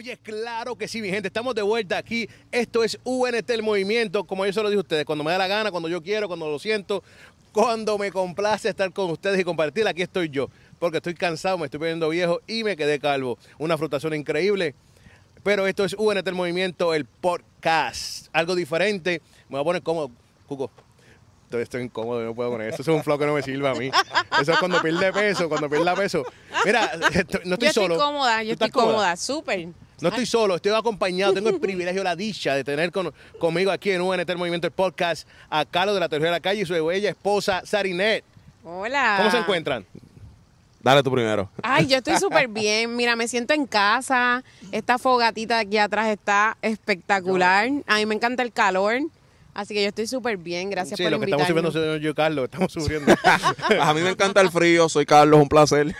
Oye, claro que sí, mi gente, estamos de vuelta aquí. Esto es UNT el movimiento, como yo se lo dije a ustedes, cuando me da la gana, cuando yo quiero, cuando lo siento, cuando me complace estar con ustedes y compartir, aquí estoy yo, porque estoy cansado, me estoy poniendo viejo y me quedé calvo. Una frustración increíble. Pero esto es UNT el movimiento, el podcast. Algo diferente. Me voy a poner cómodo, Cuco. Estoy, incómodo, no puedo poner esto. Eso es un flow que no me sirve a mí. Eso es cuando pierde peso, cuando pierda peso. Mira, no estoy, solo. yo estoy cómoda, yo estoy cómoda, súper. No estoy solo, estoy acompañado. Tengo el privilegio, la dicha de tener conmigo aquí en UNT el Movimiento el Podcast a Carlos de la Tercera Calle y su bella esposa Sarinet. Hola. ¿Cómo se encuentran? Dale tú primero. Ay, yo estoy súper bien. Mira, me siento en casa. Esta fogatita aquí atrás está espectacular. A mí me encanta el calor. Así que yo estoy súper bien, gracias sí, lo que estamos sufriendo señor Carlos, estamos subiendo. a mí me encanta el frío, soy Carlos, un placer.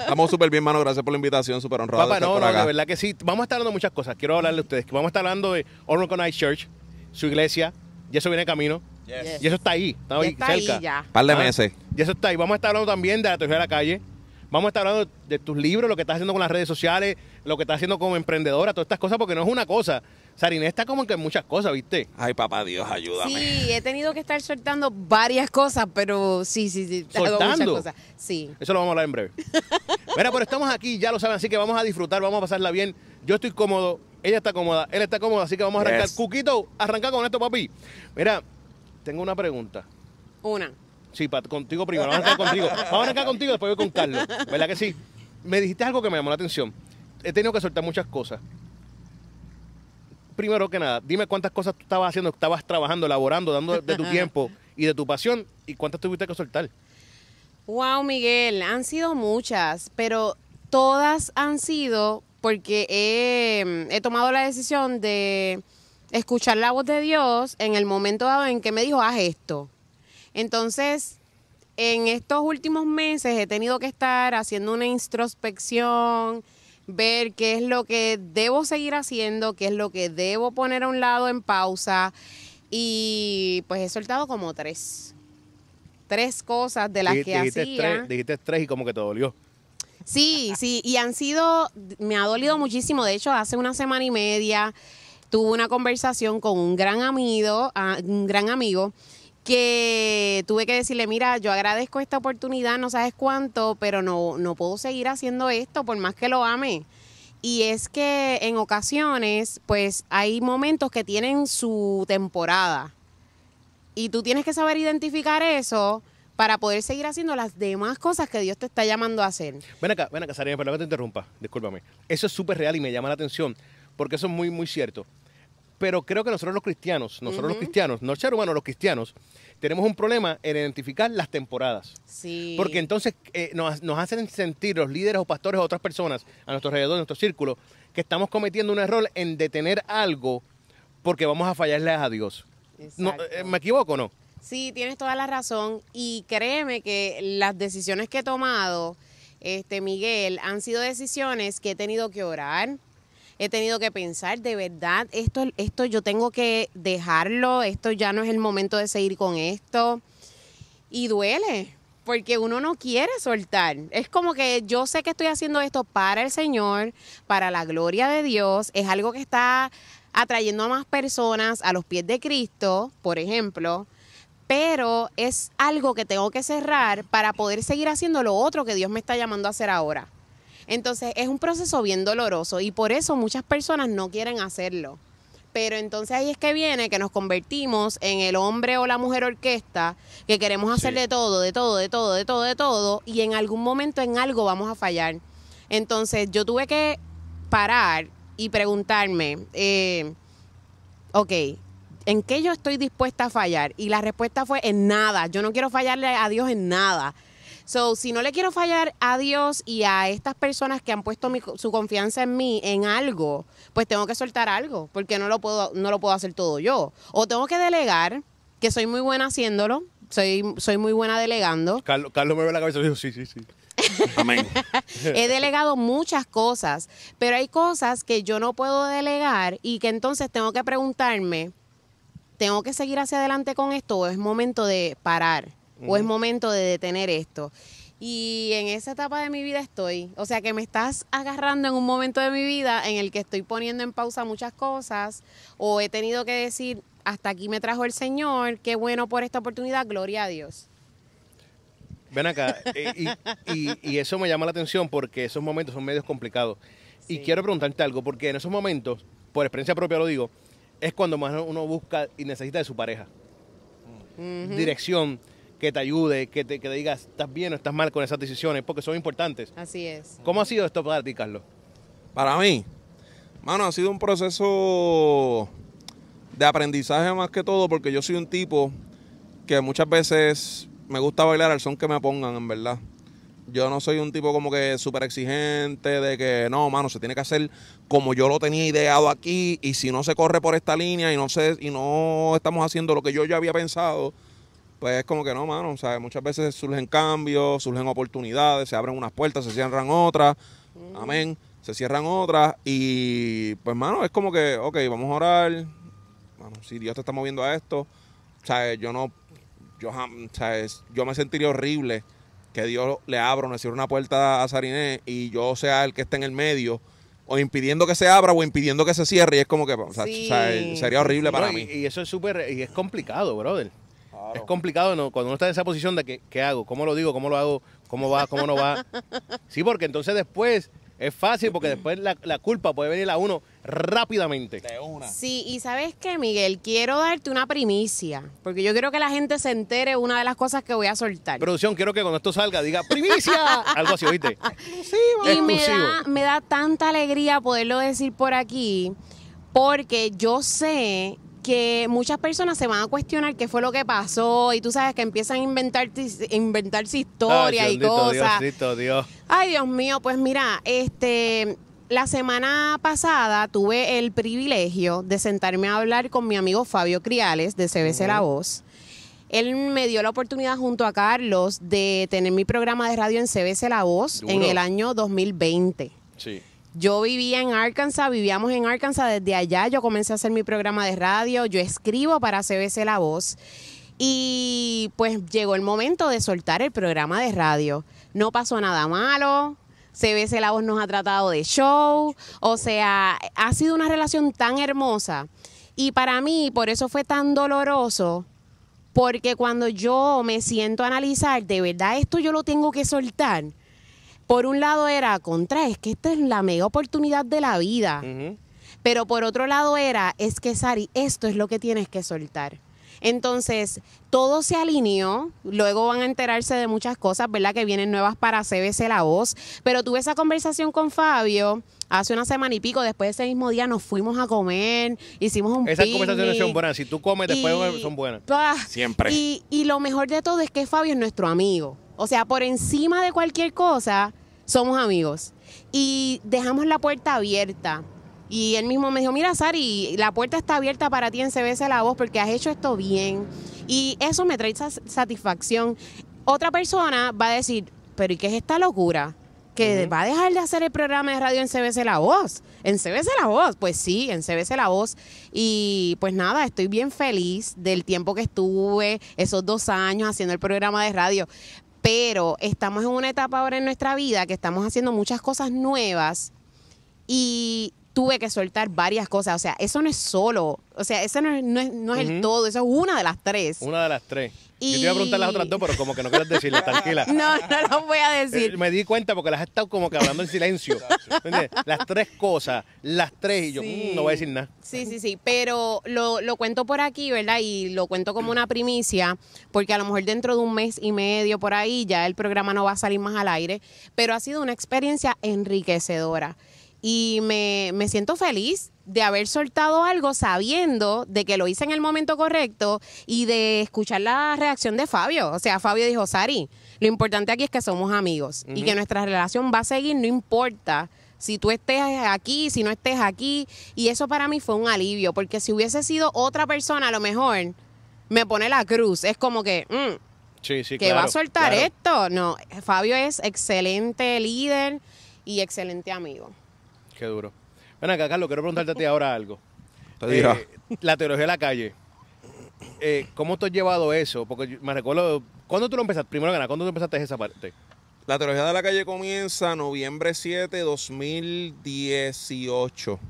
estamos súper bien, mano, gracias por la invitación, súper honrado Papá, de estar no, por no, verdad que sí. Vamos a estar hablando de muchas cosas, quiero hablarle a ustedes. Vamos a estar hablando de Night Church, su iglesia, y eso viene camino. Y eso está ahí, está, ahí, cerca. Ahí Par de ah, meses. Y eso está ahí. Vamos a estar hablando también de la teoría de la calle. Vamos a estar hablando de tus libros, lo que estás haciendo con las redes sociales, lo que estás haciendo como emprendedora, todas estas cosas, porque no es una cosa. Sarina está como que muchas cosas, ¿viste? Ay, papá Dios, ayúdame. Sí, he tenido que estar soltando varias cosas, pero sí, sí, sí. ¿Soltando? muchas Sí. Eso lo vamos a hablar en breve. Mira, pero estamos aquí, ya lo saben, así que vamos a disfrutar, vamos a pasarla bien. Yo estoy cómodo, ella está cómoda, él está cómodo, así que vamos a arrancar. Cuquito, arranca con esto, papi. Mira, tengo una pregunta. Una. Sí, contigo primero, vamos a arrancar contigo. Vamos a arrancar contigo, después voy con Carlos. ¿Verdad que sí? Me dijiste algo que me llamó la atención. He tenido que soltar muchas cosas primero que nada, dime cuántas cosas tú estabas haciendo, estabas trabajando, elaborando, dando de tu tiempo y de tu pasión y cuántas tuviste que soltar. Wow, Miguel, han sido muchas, pero todas han sido porque he, he tomado la decisión de escuchar la voz de Dios en el momento dado en que me dijo, haz esto. Entonces, en estos últimos meses he tenido que estar haciendo una introspección, ver qué es lo que debo seguir haciendo, qué es lo que debo poner a un lado en pausa. Y pues he soltado como tres. Tres cosas de las que dijiste dijiste tres y como que te dolió. Sí, sí, y han sido, me ha dolido muchísimo. De hecho, hace una semana y media tuve una conversación con un gran amigo, ah, un gran amigo que tuve que decirle, mira, yo agradezco esta oportunidad, no sabes cuánto, pero no, no puedo seguir haciendo esto por más que lo ame. Y es que en ocasiones, pues hay momentos que tienen su temporada. Y tú tienes que saber identificar eso para poder seguir haciendo las demás cosas que Dios te está llamando a hacer. Ven acá, ven acá, Sarina, perdón que te interrumpa, discúlpame. Eso es súper real y me llama la atención, porque eso es muy, muy cierto. Pero creo que nosotros los cristianos, nosotros los cristianos, no el ser humano, los cristianos, tenemos un problema en identificar las temporadas. Sí. Porque entonces eh, nos, hacen sentir los líderes o pastores o otras personas a nuestro alrededor, en nuestro círculo, que estamos cometiendo un error en detener algo porque vamos a fallarle a Dios. No, eh, ¿Me equivoco o no? Sí, tienes toda la razón. Y créeme que las decisiones que he tomado, este Miguel, han sido decisiones que he tenido que orar, he tenido que pensar, de verdad, esto, esto yo tengo que dejarlo, esto ya no es el momento de seguir con esto. Y duele, porque uno no quiere soltar. Es como que yo sé que estoy haciendo esto para el Señor, para la gloria de Dios, es algo que está atrayendo a más personas a los pies de Cristo, por ejemplo, pero es algo que tengo que cerrar para poder seguir haciendo lo otro que Dios me está llamando a hacer ahora. Entonces es un proceso bien doloroso y por eso muchas personas no quieren hacerlo. Pero entonces ahí es que viene que nos convertimos en el hombre o la mujer orquesta, que queremos hacer de todo, de todo, de todo, de todo, de todo, y en algún momento en algo vamos a fallar. Entonces yo tuve que parar y preguntarme, eh, ok, ¿en qué yo estoy dispuesta a fallar? Y la respuesta fue en nada, yo no quiero fallarle a Dios en nada. So, si no le quiero fallar a Dios y a estas personas que han puesto su confianza en mí, en algo, pues tengo que soltar algo, porque no lo puedo, no lo puedo hacer todo yo. O tengo que delegar, que soy muy buena haciéndolo, soy, soy muy buena delegando. Carlos, Carlos me ve la cabeza y dijo, sí, sí, sí. Amén. He delegado muchas cosas, pero hay cosas que yo no puedo delegar y que entonces tengo que preguntarme, ¿tengo que seguir hacia adelante con esto o es momento de parar? o es momento de detener esto. Y en esa etapa de mi vida estoy. O sea que me estás agarrando en un momento de mi vida en el que estoy poniendo en pausa muchas cosas o he tenido que decir, hasta aquí me trajo el Señor, qué bueno por esta oportunidad, gloria a Dios. Ven acá, eh, y, eso me llama la atención porque esos momentos son medios complicados. Y quiero preguntarte algo, porque en esos momentos, por experiencia propia lo digo, es cuando más uno busca y necesita de su pareja. Dirección que te ayude, que te, que te diga, estás bien o estás mal con esas decisiones, porque son importantes. Así es. ¿Cómo ha sido esto para ti, Carlos? Para mí, mano, ha sido un proceso de aprendizaje más que todo, porque yo soy un tipo que muchas veces me gusta bailar al son que me pongan, en verdad. Yo no soy un tipo como que súper exigente, de que no, mano, se tiene que hacer como yo lo tenía ideado aquí, y si no se corre por esta línea y no, se, y no estamos haciendo lo que yo ya había pensado, pues es como que no, mano, o muchas veces surgen cambios, surgen oportunidades, se abren unas puertas, se cierran otras, mm. amén, se cierran otras y pues, mano, es como que, ok, vamos a orar, bueno si Dios te está moviendo a esto, o sea, yo no, yo, me sentiría horrible que Dios le abra o le cierre una puerta a Sariné y yo sea el que esté en el medio o impidiendo que se abra o impidiendo que se cierre y es como que o sea, sería horrible para mí. Y eso es súper, y es complicado, brother. Es complicado ¿no? cuando uno está en esa posición de que, qué hago, cómo lo digo, cómo lo hago, cómo va, cómo no va. Sí, porque entonces después es fácil porque después la, culpa puede venir a uno rápidamente. Sí, y sabes qué, Miguel, quiero darte una primicia, porque yo quiero que la gente se entere una de las cosas que voy a soltar. Producción, quiero que cuando esto salga diga primicia, algo así, oíste. Exclusivo. Y me da, me da tanta alegría poderlo decir por aquí, porque yo sé que muchas personas se van a cuestionar qué fue lo que pasó y tú sabes que empiezan a inventar inventarse historias y cosas. Ay, Dios mío, pues mira, este la semana pasada tuve el privilegio de sentarme a hablar con mi amigo Fabio Criales de CBC La Voz. Él me dio la oportunidad junto a Carlos de tener mi programa de radio en CBC La Voz en el año 2020. Sí. Yo vivía en Arkansas, vivíamos en Arkansas desde allá. Yo comencé a hacer mi programa de radio, yo escribo para CBC La Voz. Y pues llegó el momento de soltar el programa de radio. No pasó nada malo, CBC La Voz nos ha tratado de show, o sea, ha sido una relación tan hermosa. Y para mí, por eso fue tan doloroso, porque cuando yo me siento a analizar, de verdad esto yo lo tengo que soltar por un lado era contra, es que esta es la mega oportunidad de la vida. Pero por otro lado era, es que Sari, esto es lo que tienes que soltar. Entonces, todo se alineó, luego van a enterarse de muchas cosas, ¿verdad? Que vienen nuevas para CBC La Voz, pero tuve esa conversación con Fabio hace una semana y pico, después de ese mismo día nos fuimos a comer, hicimos un Esas conversaciones son buenas, si tú comes después son buenas. Siempre. y lo mejor de todo es que Fabio es nuestro amigo. O sea, por encima de cualquier cosa, somos amigos. Y dejamos la puerta abierta. Y él mismo me dijo, mira Sari, la puerta está abierta para ti en CBS La Voz porque has hecho esto bien. Y eso me trae satisfacción. Otra persona va a decir, pero ¿y qué es esta locura? que va a dejar de hacer el programa de radio en CBC La Voz. En CBC La Voz, pues sí, en CBC La Voz. Y pues nada, estoy bien feliz del tiempo que estuve, esos dos años haciendo el programa de radio pero estamos en una etapa ahora en nuestra vida que estamos haciendo muchas cosas nuevas y tuve que soltar varias cosas. O sea, eso no es solo. O sea, eso no es, no es, el todo. Eso es una de las tres. Una de las tres. Yo te iba a preguntar las otras dos, pero como que no quieres decirlas, tranquila. No, no lo voy a eh, decir. Me di cuenta porque las has estado como que hablando en silencio. Las tres cosas, las tres, y yo mm, no voy a decir nada. Sí, sí, sí, pero lo, lo cuento por aquí, ¿verdad? Y lo cuento como una primicia, porque a lo mejor dentro de un mes y medio por ahí ya el programa no va a salir más al aire, pero ha sido una experiencia enriquecedora y me, siento feliz de haber soltado algo sabiendo de que lo hice en el momento correcto y de escuchar la reacción de Fabio. O sea, Fabio dijo, Sari, lo importante aquí es que somos amigos y que nuestra relación va a seguir, no importa si tú estés aquí, si no estés aquí. Y eso para mí fue un alivio, porque si hubiese sido otra persona, a lo mejor me pone la cruz. Es como que... Mm, sí, sí, que va a soltar esto. No, Fabio es excelente líder y excelente amigo. Qué duro. Bueno, acá, Carlos, quiero preguntarte a ti ahora algo. Eh, la teología de la calle. Eh, ¿Cómo tú has llevado eso? Porque me recuerdo, ¿cuándo tú lo empezaste? Primero que ¿cuándo tú empezaste esa parte? La teología de la calle comienza noviembre 7, 2018.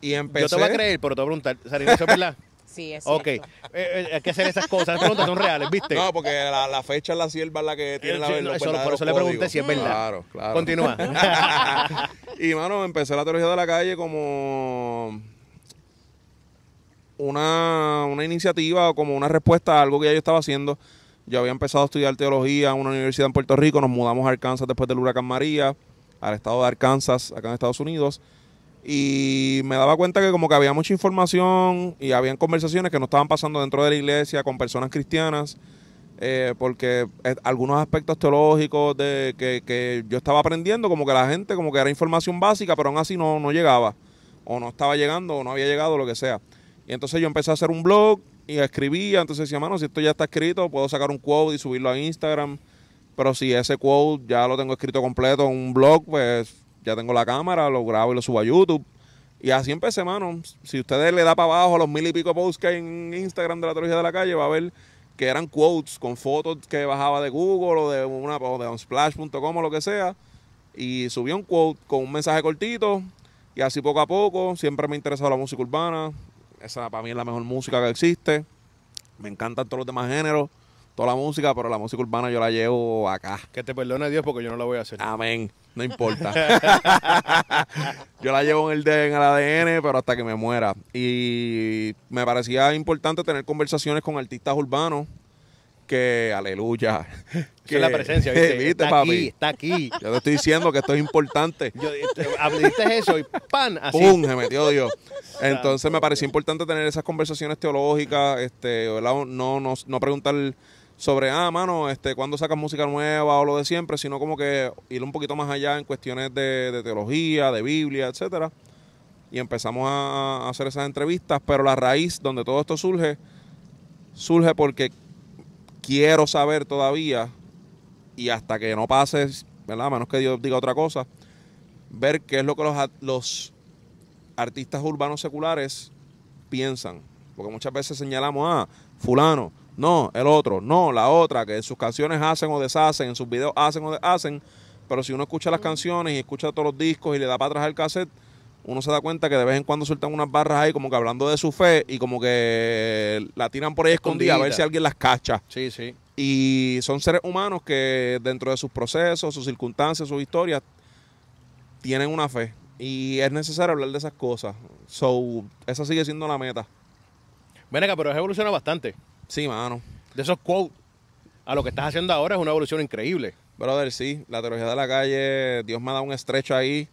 Y empecé... Yo te voy a creer, pero te voy a preguntar, Salir es Sí, es Ok, eh, eh, hay que hacer esas cosas, las preguntas son reales, ¿viste? No, porque la, fecha es la sierva la que tiene eh, la verdad. Pues, por eso le pregunté si es verdad. Claro, claro. Continúa. y, mano, empecé la teología de la calle como una, una iniciativa, como una respuesta a algo que ya yo estaba haciendo. Yo había empezado a estudiar teología en una universidad en Puerto Rico, nos mudamos a Arkansas después del huracán María, al estado de Arkansas, acá en Estados Unidos y me daba cuenta que como que había mucha información y habían conversaciones que no estaban pasando dentro de la iglesia con personas cristianas, eh, porque eh, algunos aspectos teológicos de que, yo estaba aprendiendo, como que la gente, como que era información básica, pero aún así no, no llegaba, o no estaba llegando, o no había llegado, lo que sea. Y entonces yo empecé a hacer un blog y escribía, entonces decía, mano, si esto ya está escrito, puedo sacar un quote y subirlo a Instagram, pero si ese quote ya lo tengo escrito completo en un blog, pues ya tengo la cámara, lo grabo y lo subo a YouTube. Y así empecé, mano. Si ustedes le da para abajo los mil y pico posts que hay en Instagram de la de la Calle, va a ver que eran quotes con fotos que bajaba de Google o de una o de unsplash.com o lo que sea. Y subí un quote con un mensaje cortito. Y así poco a poco, siempre me ha interesado la música urbana. Esa para mí es la mejor música que existe. Me encantan todos los demás géneros toda la música, pero la música urbana yo la llevo acá. Que te perdone Dios porque yo no la voy a hacer. Amén. No importa. yo la llevo en el, en el ADN, pero hasta que me muera. Y me parecía importante tener conversaciones con artistas urbanos que, aleluya. Que la presencia, ¿viste? está aquí, está aquí. Yo te estoy diciendo que esto es importante. Yo, eso y pan, Así. ¡Pum! Se metió Dios. Entonces me parecía importante tener esas conversaciones teológicas, este, No, no, no preguntar sobre, ah, mano, este, cuando sacas música nueva o lo de siempre, sino como que ir un poquito más allá en cuestiones de, teología, de Biblia, etcétera. Y empezamos a, hacer esas entrevistas, pero la raíz donde todo esto surge, surge porque quiero saber todavía, y hasta que no pase, ¿verdad? A menos que Dios diga otra cosa, ver qué es lo que los, los artistas urbanos seculares piensan. Porque muchas veces señalamos, ah, fulano, no, el otro, no, la otra, que en sus canciones hacen o deshacen, en sus videos hacen o deshacen, pero si uno escucha las canciones y escucha todos los discos y le da para atrás el cassette, uno se da cuenta que de vez en cuando sueltan unas barras ahí como que hablando de su fe y como que la tiran por ahí escondida, a ver si alguien las cacha. Sí, sí. Y son seres humanos que dentro de sus procesos, sus circunstancias, sus historias, tienen una fe. Y es necesario hablar de esas cosas. So, esa sigue siendo la meta. Venga, pero has evolucionado bastante. Sí, mano. De esos quotes a lo que estás haciendo ahora es una evolución increíble. Brother, sí, la teología de la calle, Dios me ha dado un estrecho ahí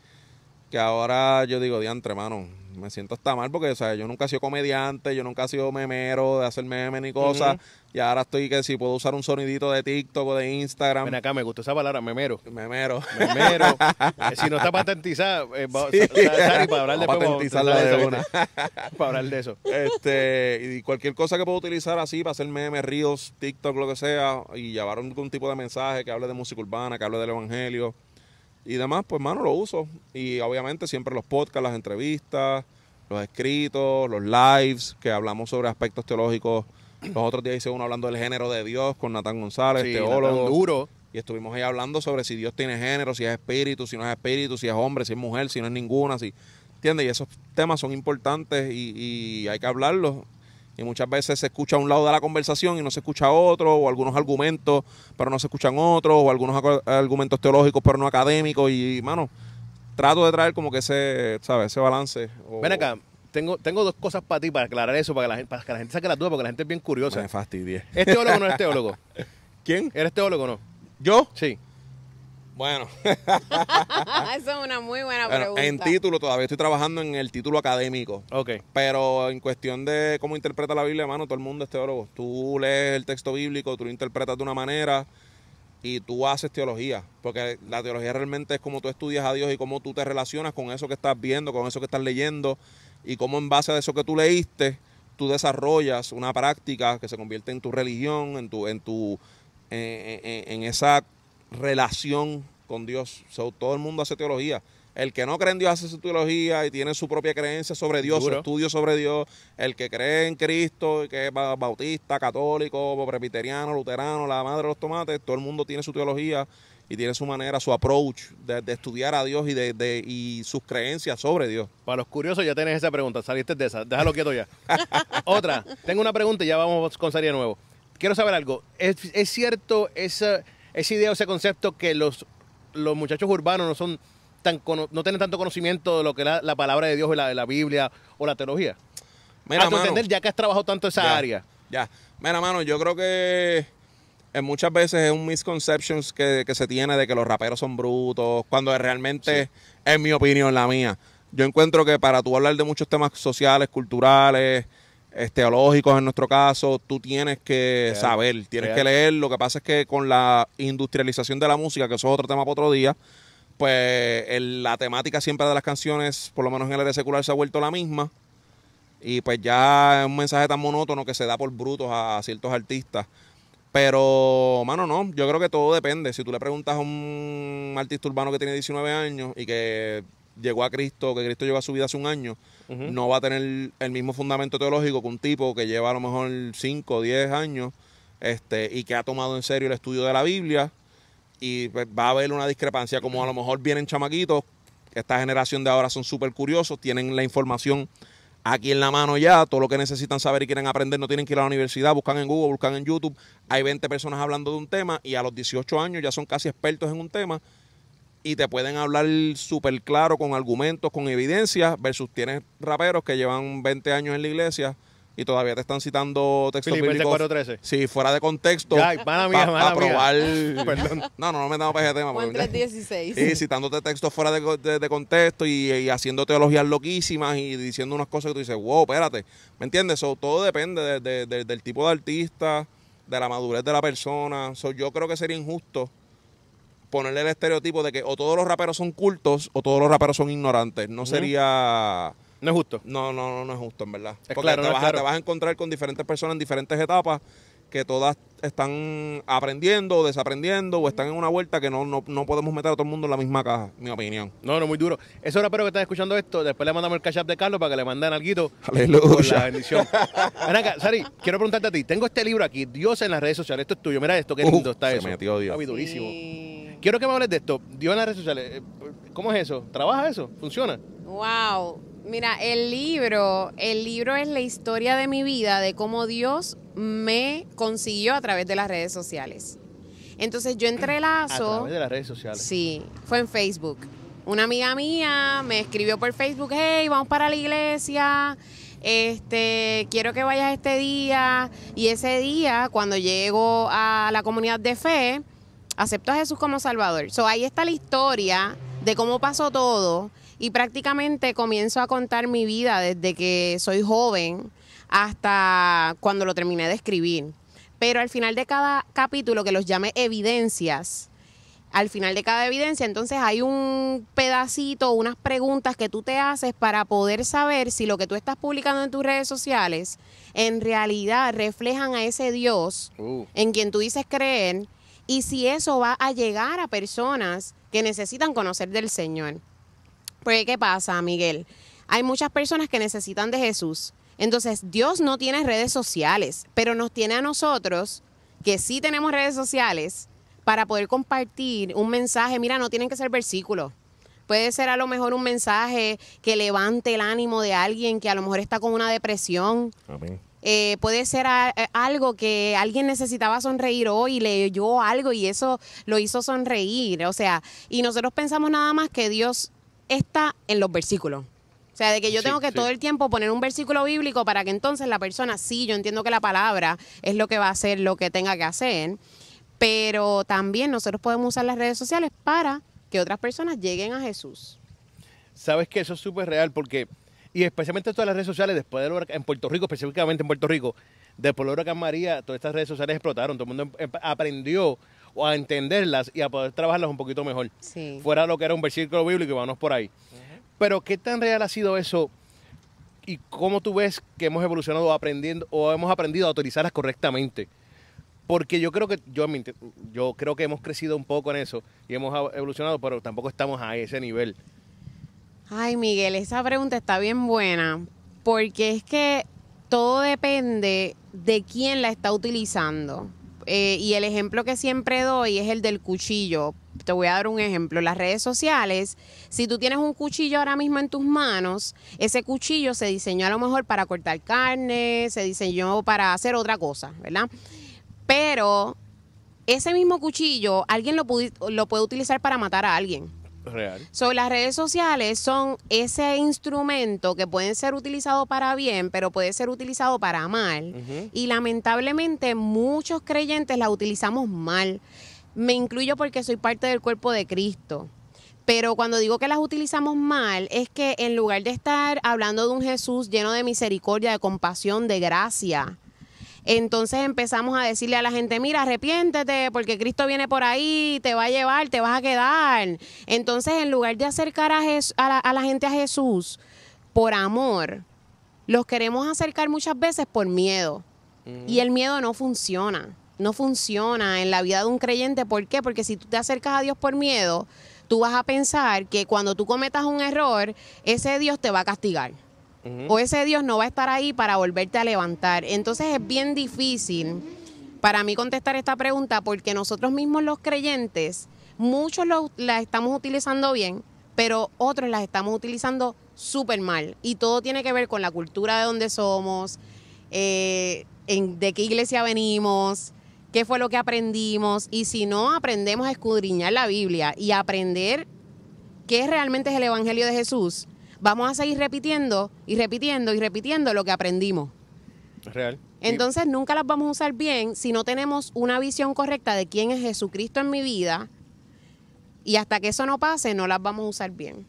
que ahora yo digo, diantre, mano, me siento hasta mal porque, o sea, yo nunca he sido comediante, yo nunca he sido memero de hacer memes ni cosas. Y ahora estoy que si puedo usar un sonidito de TikTok o de Instagram. Ven acá, me gustó esa palabra, memero. Memero. Memero. Eh, si no está patentizada, eh, para hablar de de, una. para hablar de eso. Este, y cualquier cosa que puedo utilizar así para hacer memes, ríos, TikTok, lo que sea, y llevar algún tipo de mensaje que hable de música urbana, que hable del evangelio y demás, pues mano, lo uso. Y obviamente siempre los podcasts, las entrevistas, los escritos, los lives, que hablamos sobre aspectos teológicos los otros días hice uno hablando del género de Dios con Natán González, teólogo. duro. Y estuvimos ahí hablando sobre si Dios tiene género, si es espíritu, si no es espíritu, si es hombre, si es mujer, si no es ninguna, si... ¿Entiendes? Y esos temas son importantes y, hay que hablarlos. Y muchas veces se escucha un lado de la conversación y no se escucha otro, o algunos argumentos, pero no se escuchan otros, o algunos argumentos teológicos, pero no académicos. Y, mano, trato de traer como que ese, ¿sabes? Ese balance. Ven acá, tengo, tengo dos cosas para ti, para aclarar eso, para que la gente, para que la gente saque la dudas porque la gente es bien curiosa. Me fastidié. ¿Es teólogo o no es teólogo? ¿Quién? ¿Eres teólogo o no? ¿Yo? Sí. Bueno. Eso es una muy buena pregunta. En título, todavía estoy trabajando en el título académico. Ok. Pero en cuestión de cómo interpreta la Biblia, hermano, todo el mundo es teólogo. Tú lees el texto bíblico, tú lo interpretas de una manera y tú haces teología. Porque la teología realmente es como tú estudias a Dios y cómo tú te relacionas con eso que estás viendo, con eso que estás leyendo y cómo en base a eso que tú leíste, tú desarrollas una práctica que se convierte en tu religión, en tu, en tu, en, esa relación con Dios. todo el mundo hace teología. El que no cree en Dios hace su teología y tiene su propia creencia sobre Dios, su estudio sobre Dios. El que cree en Cristo, que es bautista, católico, presbiteriano, luterano, la madre de los tomates, todo el mundo tiene su teología y tiene su manera, su approach de, estudiar a Dios y de, y sus creencias sobre Dios. Para los curiosos ya tienes esa pregunta, saliste de esa, déjalo quieto ya. Otra, tengo una pregunta y ya vamos con serie nuevo. Quiero saber algo, ¿es, cierto esa, esa idea o ese concepto que los, los muchachos urbanos no son tan no tienen tanto conocimiento de lo que es la, palabra de Dios o la, la, Biblia o la teología? Mira, entender, ya que has trabajado tanto esa área. Ya, mira, mano, yo creo que eh, muchas veces es un misconception que, se tiene de que los raperos son brutos, cuando realmente, es en mi opinión, la mía, yo encuentro que para tú hablar de muchos temas sociales, culturales, este, teológicos en nuestro caso, tú tienes que saber, tienes que leer. Lo que pasa es que con la industrialización de la música, que eso es otro tema para otro día, pues la temática siempre de las canciones, por lo menos en el área secular, se ha vuelto la misma. Y pues ya es un mensaje tan monótono que se da por brutos a ciertos artistas. Pero, mano, no, yo creo que todo depende. Si tú le preguntas a un artista urbano que tiene 19 años y que llegó a Cristo, que Cristo lleva su vida hace un año, no va a tener el mismo fundamento teológico que un tipo que lleva a lo mejor 5 o 10 años este, y que ha tomado en serio el estudio de la Biblia y pues, va a haber una discrepancia, como a lo mejor vienen chamaquitos, esta generación de ahora son súper curiosos, tienen la información aquí en la mano ya, todo lo que necesitan saber y quieren aprender, no tienen que ir a la universidad, buscan en Google, buscan en YouTube, hay 20 personas hablando de un tema y a los 18 años ya son casi expertos en un tema y te pueden hablar súper claro con argumentos, con evidencias, versus tienes raperos que llevan 20 años en la iglesia y todavía te están citando textos Felipe, bíblicos. 413. Sí, fuera de contexto. Ya, para probar. Perdón. No, no, no me damos para ese tema. Juan 316. Y citándote textos fuera de, contexto y, haciendo teologías loquísimas y diciendo unas cosas que tú dices, wow, espérate. ¿Me entiendes? So, todo depende del tipo de artista, de la madurez de la persona. yo creo que sería injusto ponerle el estereotipo de que o todos los raperos son cultos o todos los raperos son ignorantes. No sería no es justo. No, no, no, es justo, en verdad. Porque claro, te, vas, a encontrar con diferentes personas en diferentes etapas que todas están aprendiendo o desaprendiendo o están en una vuelta que no, podemos meter a todo el mundo en la misma caja, mi opinión. No, no, muy duro. Eso era, pero que estás escuchando esto. Después le mandamos el cash up de Carlos para que le manden alguito. Aleluya. la bendición. acá, Sari, quiero preguntarte a ti. Tengo este libro aquí, Dios en las redes sociales. Esto es tuyo. Mira esto, qué lindo está se eso. metió Dios. Está durísimo. Quiero que me hables de esto. Dios en las redes sociales. Eh, ¿Cómo es eso? ¿Trabaja eso? ¿Funciona? Wow. Mira, el libro, el libro es la historia de mi vida, de cómo Dios me consiguió a través de las redes sociales. Entonces yo entrelazo. A través de las redes sociales. Sí, fue en Facebook. Una amiga mía me escribió por Facebook, hey, vamos para la iglesia, este, quiero que vayas este día. Y ese día, cuando llego a la comunidad de fe, acepto a Jesús como Salvador. So ahí está la historia de cómo pasó todo y prácticamente comienzo a contar mi vida desde que soy joven hasta cuando lo terminé de escribir. Pero al final de cada capítulo, que los llame evidencias, al final de cada evidencia, entonces hay un pedacito, unas preguntas que tú te haces para poder saber si lo que tú estás publicando en tus redes sociales en realidad reflejan a ese Dios uh. en quien tú dices creer y si eso va a llegar a personas que necesitan conocer del Señor. Porque ¿qué pasa, Miguel? Hay muchas personas que necesitan de Jesús. Entonces, Dios no tiene redes sociales, pero nos tiene a nosotros, que sí tenemos redes sociales, para poder compartir un mensaje. Mira, no tienen que ser versículos. Puede ser a lo mejor un mensaje que levante el ánimo de alguien que a lo mejor está con una depresión. Eh, puede ser eh, algo que alguien necesitaba sonreír hoy y leyó algo y eso lo hizo sonreír. O sea, y nosotros pensamos nada más que Dios está en los versículos. O sea, de que yo tengo que todo el tiempo poner un versículo bíblico para que entonces la persona, sí, yo entiendo que la palabra es lo que va a hacer lo que tenga que hacer, pero también nosotros podemos usar las redes sociales para que otras personas lleguen a Jesús. Sabes que eso es súper real porque, y especialmente todas las redes sociales, después de en Puerto Rico, específicamente en Puerto Rico, después que que María, todas estas redes sociales explotaron, todo el mundo em, em, aprendió o a entenderlas y a poder trabajarlas un poquito mejor. Fuera lo que era un versículo bíblico y vámonos por ahí. Pero ¿qué tan real ha sido eso? ¿Y cómo tú ves que hemos evolucionado aprendiendo o hemos aprendido a utilizarlas correctamente? Porque yo creo que yo, yo creo que hemos crecido un poco en eso y hemos evolucionado, pero tampoco estamos a ese nivel. Ay, Miguel, esa pregunta está bien buena, porque es que todo depende de quién la está utilizando. Eh, y el ejemplo que siempre doy es el del cuchillo. Te voy a dar un ejemplo. Las redes sociales, si tú tienes un cuchillo ahora mismo en tus manos, ese cuchillo se diseñó a lo mejor para cortar carne, se diseñó para hacer otra cosa, ¿verdad? Pero ese mismo cuchillo, alguien lo puede utilizar para matar a alguien. Real. So, las redes sociales son ese instrumento que pueden ser utilizado para bien, pero puede ser utilizado para mal. Y lamentablemente muchos creyentes la utilizamos mal. Me incluyo porque soy parte del cuerpo de Cristo. Pero cuando digo que las utilizamos mal, es que en lugar de estar hablando de un Jesús lleno de misericordia, de compasión, de gracia, entonces empezamos a decirle a la gente, mira, arrepiéntete porque Cristo viene por ahí, te va a llevar, te vas a quedar. Entonces en lugar de acercar a, la, gente a Jesús por amor, los queremos acercar muchas veces por miedo. Y el miedo no funciona, no funciona en la vida de un creyente. ¿Por qué? Porque si tú te acercas a Dios por miedo, tú vas a pensar que cuando tú cometas un error, ese Dios te va a castigar o ese Dios no va a estar ahí para volverte a levantar. Entonces es bien difícil para mí contestar esta pregunta porque nosotros mismos los creyentes, muchos la estamos utilizando bien, pero otros las estamos utilizando súper mal. Y todo tiene que ver con la cultura de donde somos, eh, de qué iglesia venimos, qué fue lo que aprendimos. Y si no, aprendemos a escudriñar la Biblia y aprender qué realmente es el Evangelio de Jesús, vamos a seguir repitiendo y repitiendo y repitiendo lo que aprendimos. Real. Entonces nunca las vamos a usar bien si no tenemos una visión correcta de quién es Jesucristo en mi vida y hasta que eso no pase no las vamos a usar bien.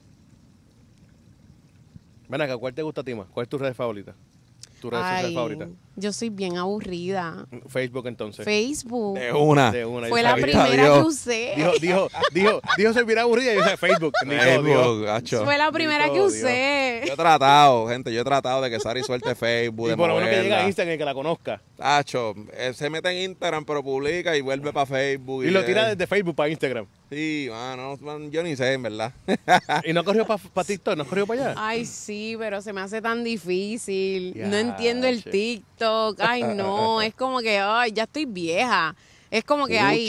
Ven acá, ¿cuál te gusta a ti más? ¿Cuál es tu red favorita? ¿Tu red favorita? Yo soy bien aburrida. Facebook entonces. Facebook. De una. Fue la primera que usé. Dijo, dijo, dijo, dijo soy bien aburrida y yo Facebook. Facebook Fue la primera que usé. Yo he tratado, gente, yo he tratado de que Sari suelte Facebook. Y por lo menos que llegue a Instagram y que la conozca. Acho, eh, se mete en Instagram pero publica y vuelve para Facebook. Y, lo tira desde Facebook para Instagram. Sí, mano, yo ni sé, en verdad. ¿Y no corrió para TikTok? ¿No corrió para allá? Ay, sí, pero se me hace tan difícil. no entiendo el TikTok. Ay, no, es como que, ay, ya estoy vieja. Es como que hay.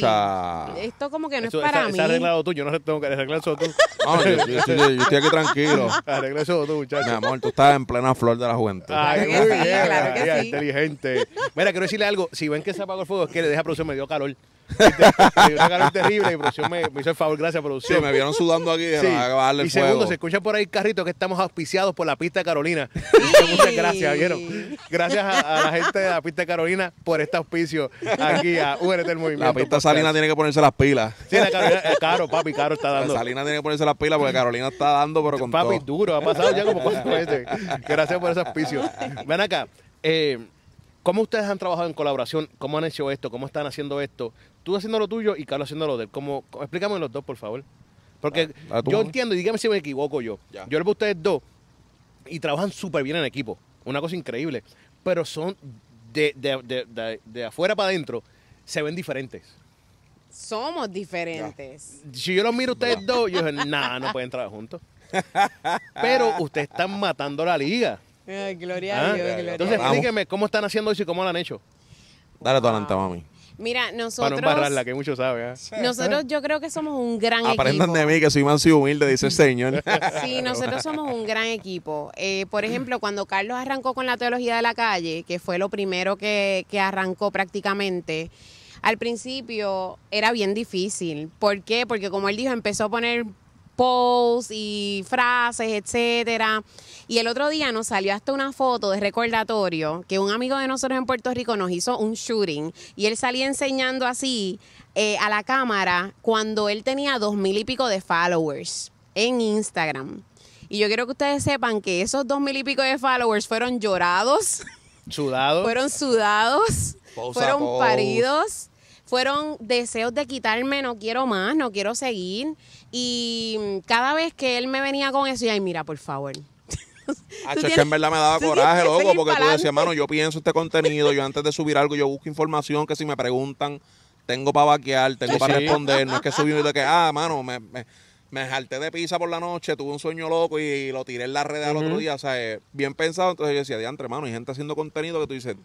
Esto como que no es para esa, mí. Está arreglado tú, yo no tengo que arreglar eso tú. No, yo, yo, yo, yo, estoy aquí tranquilo. Arregla eso tú, muchacho. Mi amor, tú estás en plena flor de la juventud. Ay, muy bien. claro que sí. Inteligente. Mira, quiero decirle algo. Si ven que se apagó el fuego, es que le deja producción, me dio calor. Me hizo el favor, gracias producción. me vieron sudando aquí. Sí. y segundo, se escucha por ahí carrito que estamos auspiciados por la pista de Carolina. Sí. Muchas gracias, ¿vieron? Gracias a, la gente de la pista de Carolina por este auspicio aquí a URT del Movimiento. La pista Salina tiene que ponerse las pilas. Sí, la Carolina, eh, caro, papi, caro está dando. La Salina tiene que ponerse las pilas porque Carolina está dando, pero con Papi, duro, ha pasado ya como cuatro veces Gracias por ese auspicio. Ven acá, eh, ¿Cómo ustedes han trabajado en colaboración? ¿Cómo han hecho esto? ¿Cómo están haciendo esto? tú haciendo lo tuyo y Carlos haciendo lo de él. Como, explícame los dos, por favor. Porque ah, ah, yo entiendo, y dígame si me equivoco yo. Yo le veo a ustedes dos y trabajan súper bien en equipo. Una cosa increíble. Pero son de, de, afuera para adentro, se ven diferentes. Somos diferentes. Si yo los miro a ustedes dos, yo digo nada no pueden trabajar juntos. Pero ustedes están matando la liga. Ay, gloria Entonces, explíqueme cómo están haciendo eso y cómo lo han hecho. Dale wow. tu adelante, mami. Mira, nosotros. Para no embarrarla, que mucho sabe. ¿eh? Nosotros, yo creo que somos un gran ah, equipo. Aparentan de mí, que soy manso humilde, dice el Señor. sí, nosotros somos un gran equipo. Eh, por ejemplo, cuando Carlos arrancó con la teología de la calle, que fue lo primero que, que arrancó prácticamente. Al principio era bien difícil. ¿Por qué? Porque como él dijo, empezó a poner posts y frases, etcétera. Y el otro día nos salió hasta una foto de recordatorio que un amigo de nosotros en Puerto Rico nos hizo un shooting y él salía enseñando así eh, a la cámara cuando él tenía dos mil y pico de followers en Instagram. Y yo quiero que ustedes sepan que esos dos mil y pico de followers fueron llorados. Sudados. fueron sudados. fueron paridos fueron deseos de quitarme, no quiero más, no quiero seguir. Y cada vez que él me venía con eso, y ay, mira, por favor. Ah, es que en verdad me daba coraje, loco, porque tú decías, mano, yo pienso este contenido, yo antes de subir algo, yo busco información que si me preguntan, tengo para vaquear, tengo para responder, no es que subí de que, ah, mano, me, me me jalté de pizza por la noche, tuve un sueño loco y lo tiré en la red al otro día. O sea, eh, bien pensado. Entonces yo decía, diantre, mano hay gente haciendo contenido que tú dices,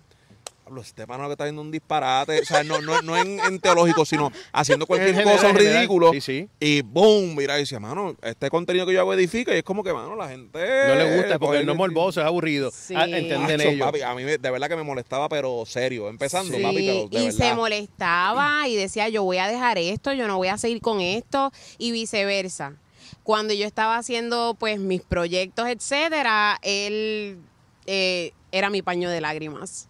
diablo, este que está viendo un disparate, o sea, no, no, no en, teológico, sino haciendo cualquier cosa Ridículo ridículo Y boom, mira, y dice, mano, este contenido que yo hago edifica y es como que, mano, la gente... No le gusta, porque no es morboso, es aburrido. Ah, entienden a mí de verdad que me molestaba, pero serio, empezando, Y se molestaba y decía, yo voy a dejar esto, yo no voy a seguir con esto y viceversa. Cuando yo estaba haciendo, pues, mis proyectos, etcétera, él... Eh, era mi paño de lágrimas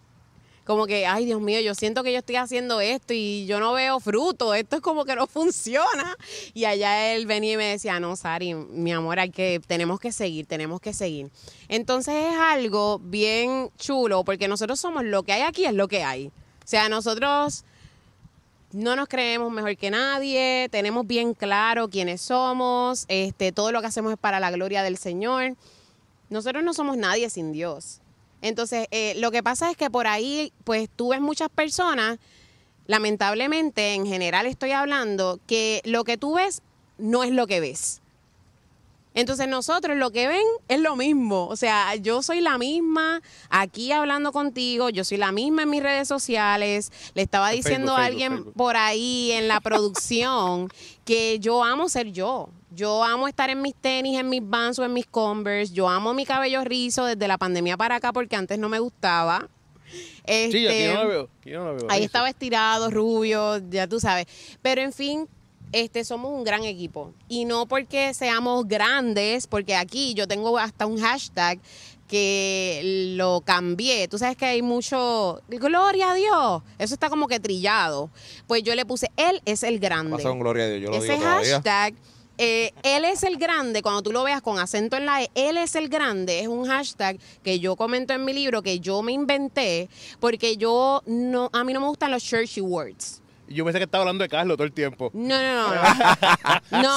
como que, ay Dios mío, yo siento que yo estoy haciendo esto y yo no veo fruto, esto es como que no funciona. Y allá él venía y me decía, no, Sari, mi amor, hay que, tenemos que seguir, tenemos que seguir. Entonces es algo bien chulo, porque nosotros somos lo que hay aquí, es lo que hay. O sea, nosotros no nos creemos mejor que nadie, tenemos bien claro quiénes somos, este, todo lo que hacemos es para la gloria del Señor. Nosotros no somos nadie sin Dios. Entonces, eh, lo que pasa es que por ahí, pues tú ves muchas personas, lamentablemente, en general estoy hablando, que lo que tú ves no es lo que ves. Entonces nosotros lo que ven es lo mismo, o sea, yo soy la misma aquí hablando contigo, yo soy la misma en mis redes sociales, le estaba diciendo a alguien por ahí en la producción que yo amo ser yo, yo amo estar en mis tenis, en mis Vans o en mis Converse. Yo amo mi cabello rizo desde la pandemia para acá porque antes no me gustaba. sí, este, yo no lo veo. no veo. Ahí estaba estirado, rubio, ya tú sabes. Pero en fin, este, somos un gran equipo. Y no porque seamos grandes, porque aquí yo tengo hasta un hashtag que lo cambié. Tú sabes que hay mucho, gloria a Dios, eso está como que trillado. Pues yo le puse, él es el grande. Pasa un gloria a Dios, yo lo Ese hashtag... Eh, él es el grande, cuando tú lo veas con acento en la E, él es el grande, es un hashtag que yo comento en mi libro, que yo me inventé, porque yo no, a mí no me gustan los churchy words. Yo pensé que estaba hablando de Carlos todo el tiempo. No, no, no. no.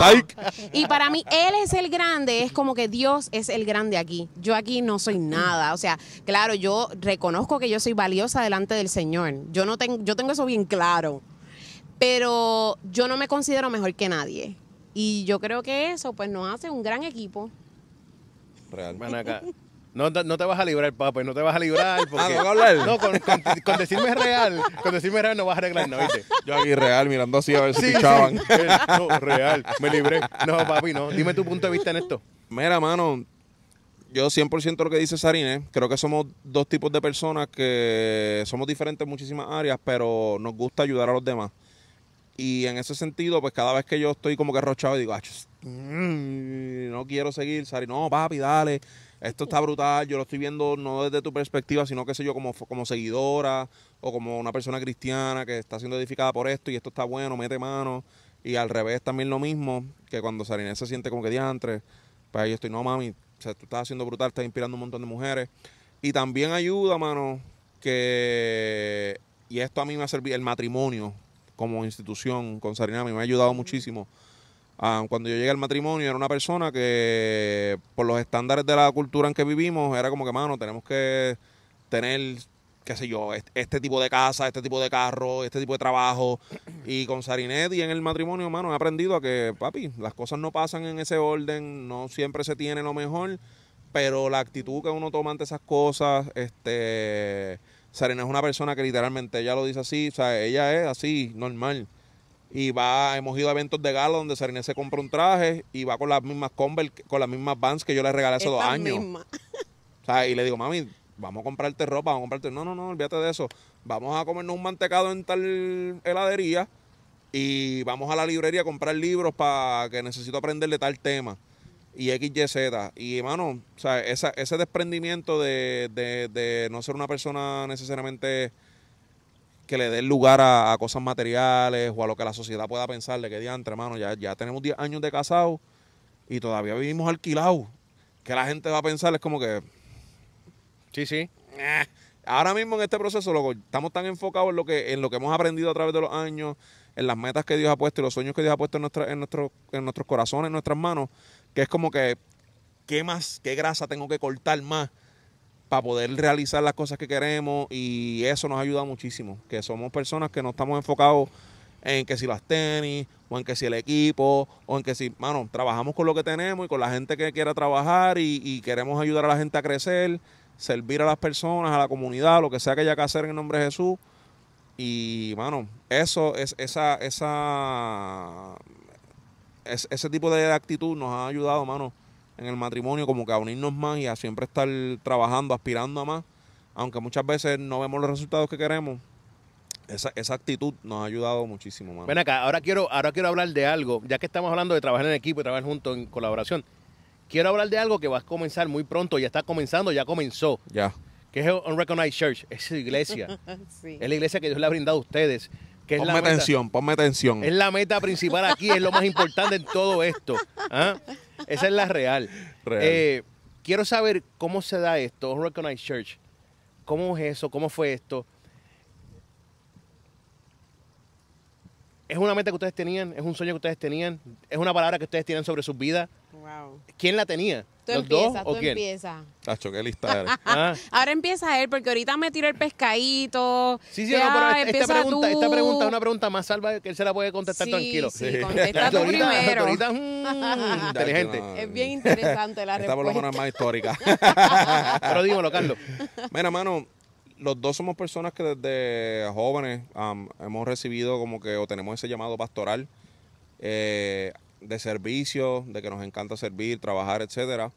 Y para mí, Él es el grande, es como que Dios es el grande aquí. Yo aquí no soy nada. O sea, claro, yo reconozco que yo soy valiosa delante del Señor. Yo, no tengo, yo tengo eso bien claro. Pero yo no me considero mejor que nadie. Y yo creo que eso pues nos hace un gran equipo. Realmente. No, no, te vas a librar, papi, no te vas a librar ah, porque... a ¿no, no, con, decirme real, con decirme real no vas a arreglar, ¿no? ¿viste? Yo aquí real, mirando así a ver si sí, pichaban. Eh, no, real, me libré. No, papi, no. Dime tu punto de vista en esto. Mira, mano, yo 100% lo que dice Sarine, creo que somos dos tipos de personas que somos diferentes en muchísimas áreas, pero nos gusta ayudar a los demás. Y en ese sentido, pues cada vez que yo estoy como que y digo, mm, no quiero seguir, Sari, no, papi, dale, esto está brutal, yo lo estoy viendo no desde tu perspectiva, sino que sé yo como, como seguidora o como una persona cristiana que está siendo edificada por esto y esto está bueno, mete mano. Y al revés también lo mismo, que cuando Sarinés se siente como que diantre, pues yo estoy, no mami, o sea, tú estás haciendo brutal, estás inspirando un montón de mujeres. Y también ayuda, mano, que, y esto a mí me ha servido, el matrimonio, como institución con Sarinami me ha ayudado muchísimo. Ah, cuando yo llegué al matrimonio era una persona que por los estándares de la cultura en que vivimos era como que, mano, tenemos que tener, qué sé yo, este, tipo de casa, este tipo de carro, este tipo de trabajo. Y con Sarinet y en el matrimonio, mano, he aprendido a que, papi, las cosas no pasan en ese orden, no siempre se tiene lo mejor, pero la actitud que uno toma ante esas cosas, este Serena es una persona que literalmente ella lo dice así, o sea, ella es así, normal. Y va, hemos ido a eventos de gala donde Serena se compra un traje y va con las mismas Converse, con las mismas Vans que yo le regalé hace dos años. y le digo, mami, vamos a comprarte ropa, vamos a comprarte. No, no, no, olvídate de eso. Vamos a comernos un mantecado en tal heladería y vamos a la librería a comprar libros para que necesito aprender de tal tema y XYZ. Y, hermano, o sea, ese desprendimiento de, no ser una persona necesariamente que le dé lugar a, cosas materiales o a lo que la sociedad pueda pensar de que diantre, hermano, ya, ya tenemos 10 años de casado y todavía vivimos alquilados. Que la gente va a pensar, es como que. Sí, sí. Ah, ahora mismo en este proceso, estamos tan enfocados en lo que en lo que hemos aprendido a través de los años, en las metas que Dios ha puesto y los sueños que Dios ha puesto en, nuestro, en nuestros corazones, en nuestras manos, que es como que, ¿qué más, qué grasa tengo que cortar más para poder realizar las cosas que queremos? Y eso nos ayuda muchísimo, que somos personas que no estamos enfocados en que si las tenis, o en que si el equipo, o en que si, mano, trabajamos con lo que tenemos y con la gente que quiera trabajar y, queremos ayudar a la gente a crecer, servir a las personas, a la comunidad, lo que sea que haya que hacer en el nombre de Jesús. Y, mano, eso es esa, esa ese tipo de actitud nos ha ayudado, mano, en el matrimonio, como que a unirnos más y a siempre estar trabajando, aspirando a más. Aunque muchas veces no vemos los resultados que queremos, esa, actitud nos ha ayudado muchísimo, mano. Ven acá, ahora quiero, ahora quiero hablar de algo, ya que estamos hablando de trabajar en equipo y trabajar juntos en colaboración. Quiero hablar de algo que va a comenzar muy pronto, ya está comenzando, ya comenzó. Ya. Que es Unrecognized Church, es iglesia. Es la iglesia que Dios le ha brindado a ustedes ponme atención, ponme atención. Es la meta principal aquí, es lo más importante en todo esto. ¿ah? Esa es la real. Eh, quiero saber cómo se da esto, Recognize Church. ¿Cómo es eso? ¿Cómo fue esto? ¿Es una meta que ustedes tenían? ¿Es un sueño que ustedes tenían? ¿Es una palabra que ustedes tienen sobre sus vidas? ¿Quién la tenía? Tú empiezas, tú ¿o quién? empieza. qué lista ah. Ahora empieza él, porque ahorita me tiro el pescadito. Sí, sí, no, pero esta, pregunta, esta, pregunta, es una pregunta más salva que él se la puede contestar tranquilo. Sí, sí. contesta tú primero. Ahorita, mm, inteligente. es bien interesante la respuesta. Esta por lo menos más histórica. pero dímelo, Carlos. Mira, mano, los dos somos personas que desde jóvenes hemos recibido como que, o tenemos ese llamado pastoral. Eh, de servicio, de que nos encanta servir, trabajar, etcétera,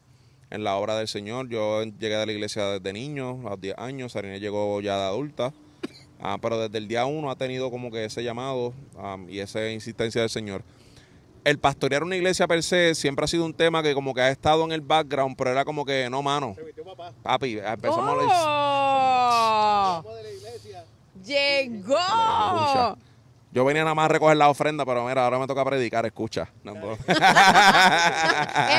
en la obra del Señor. Yo llegué a la iglesia desde niño, a los 10 años, Sarine llegó ya de adulta, ah, pero desde el día uno ha tenido como que ese llamado y esa insistencia del Señor. El pastorear una iglesia per se siempre ha sido un tema que como que ha estado en el background, pero era como que, no, mano, papi, ah, empezamos a ¡Oh! Llegó. Yo venía nada más a recoger la ofrenda, pero mira, ahora me toca predicar, escucha. Él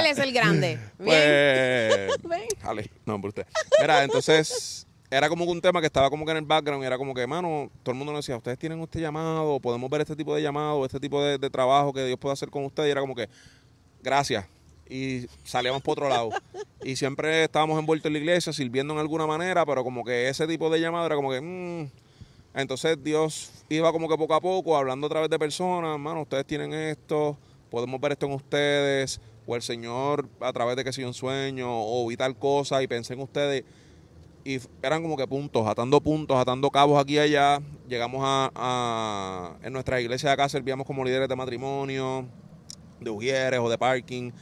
es el grande. Pues, Bien. no, usted. Mira, entonces era como que un tema que estaba como que en el background y era como que, mano, todo el mundo nos decía, ustedes tienen este llamado, podemos ver este tipo de llamado, este tipo de, trabajo que Dios puede hacer con ustedes. Y era como que, gracias, y salíamos por otro lado. Y siempre estábamos envueltos en la iglesia, sirviendo en alguna manera, pero como que ese tipo de llamado era como que, mmm, entonces Dios iba como que poco a poco hablando a través de personas, hermano, ustedes tienen esto, podemos ver esto en ustedes, o el Señor a través de que si un sueño, o vi tal cosa y pensé en ustedes. Y eran como que puntos, atando puntos, atando cabos aquí y allá. Llegamos a, en nuestra iglesia de acá, servíamos como líderes de matrimonio, de ujieres o de parking,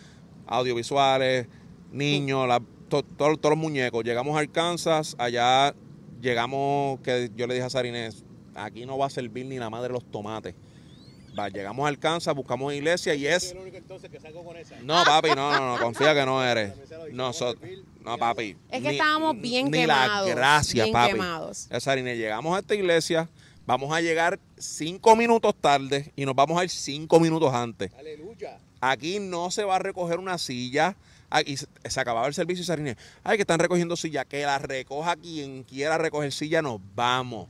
audiovisuales, niños, todos los muñecos. Llegamos a Arkansas, allá llegamos, que yo le dije a Sarinés, aquí no va a servir ni la madre los tomates. llegamos a Alcanza, buscamos iglesia y es... No, papi, no, no, confía que no eres. no, papi. Es que estábamos bien quemados. gracias, papi. Quemados. Eh, Sarinés, llegamos a esta iglesia vamos a llegar cinco minutos tarde y nos vamos a ir cinco minutos antes. Aleluya. Aquí no se va a recoger una silla. Aquí, se acababa el servicio y se Ay, que están recogiendo silla, que la recoja quien quiera recoger silla, nos vamos.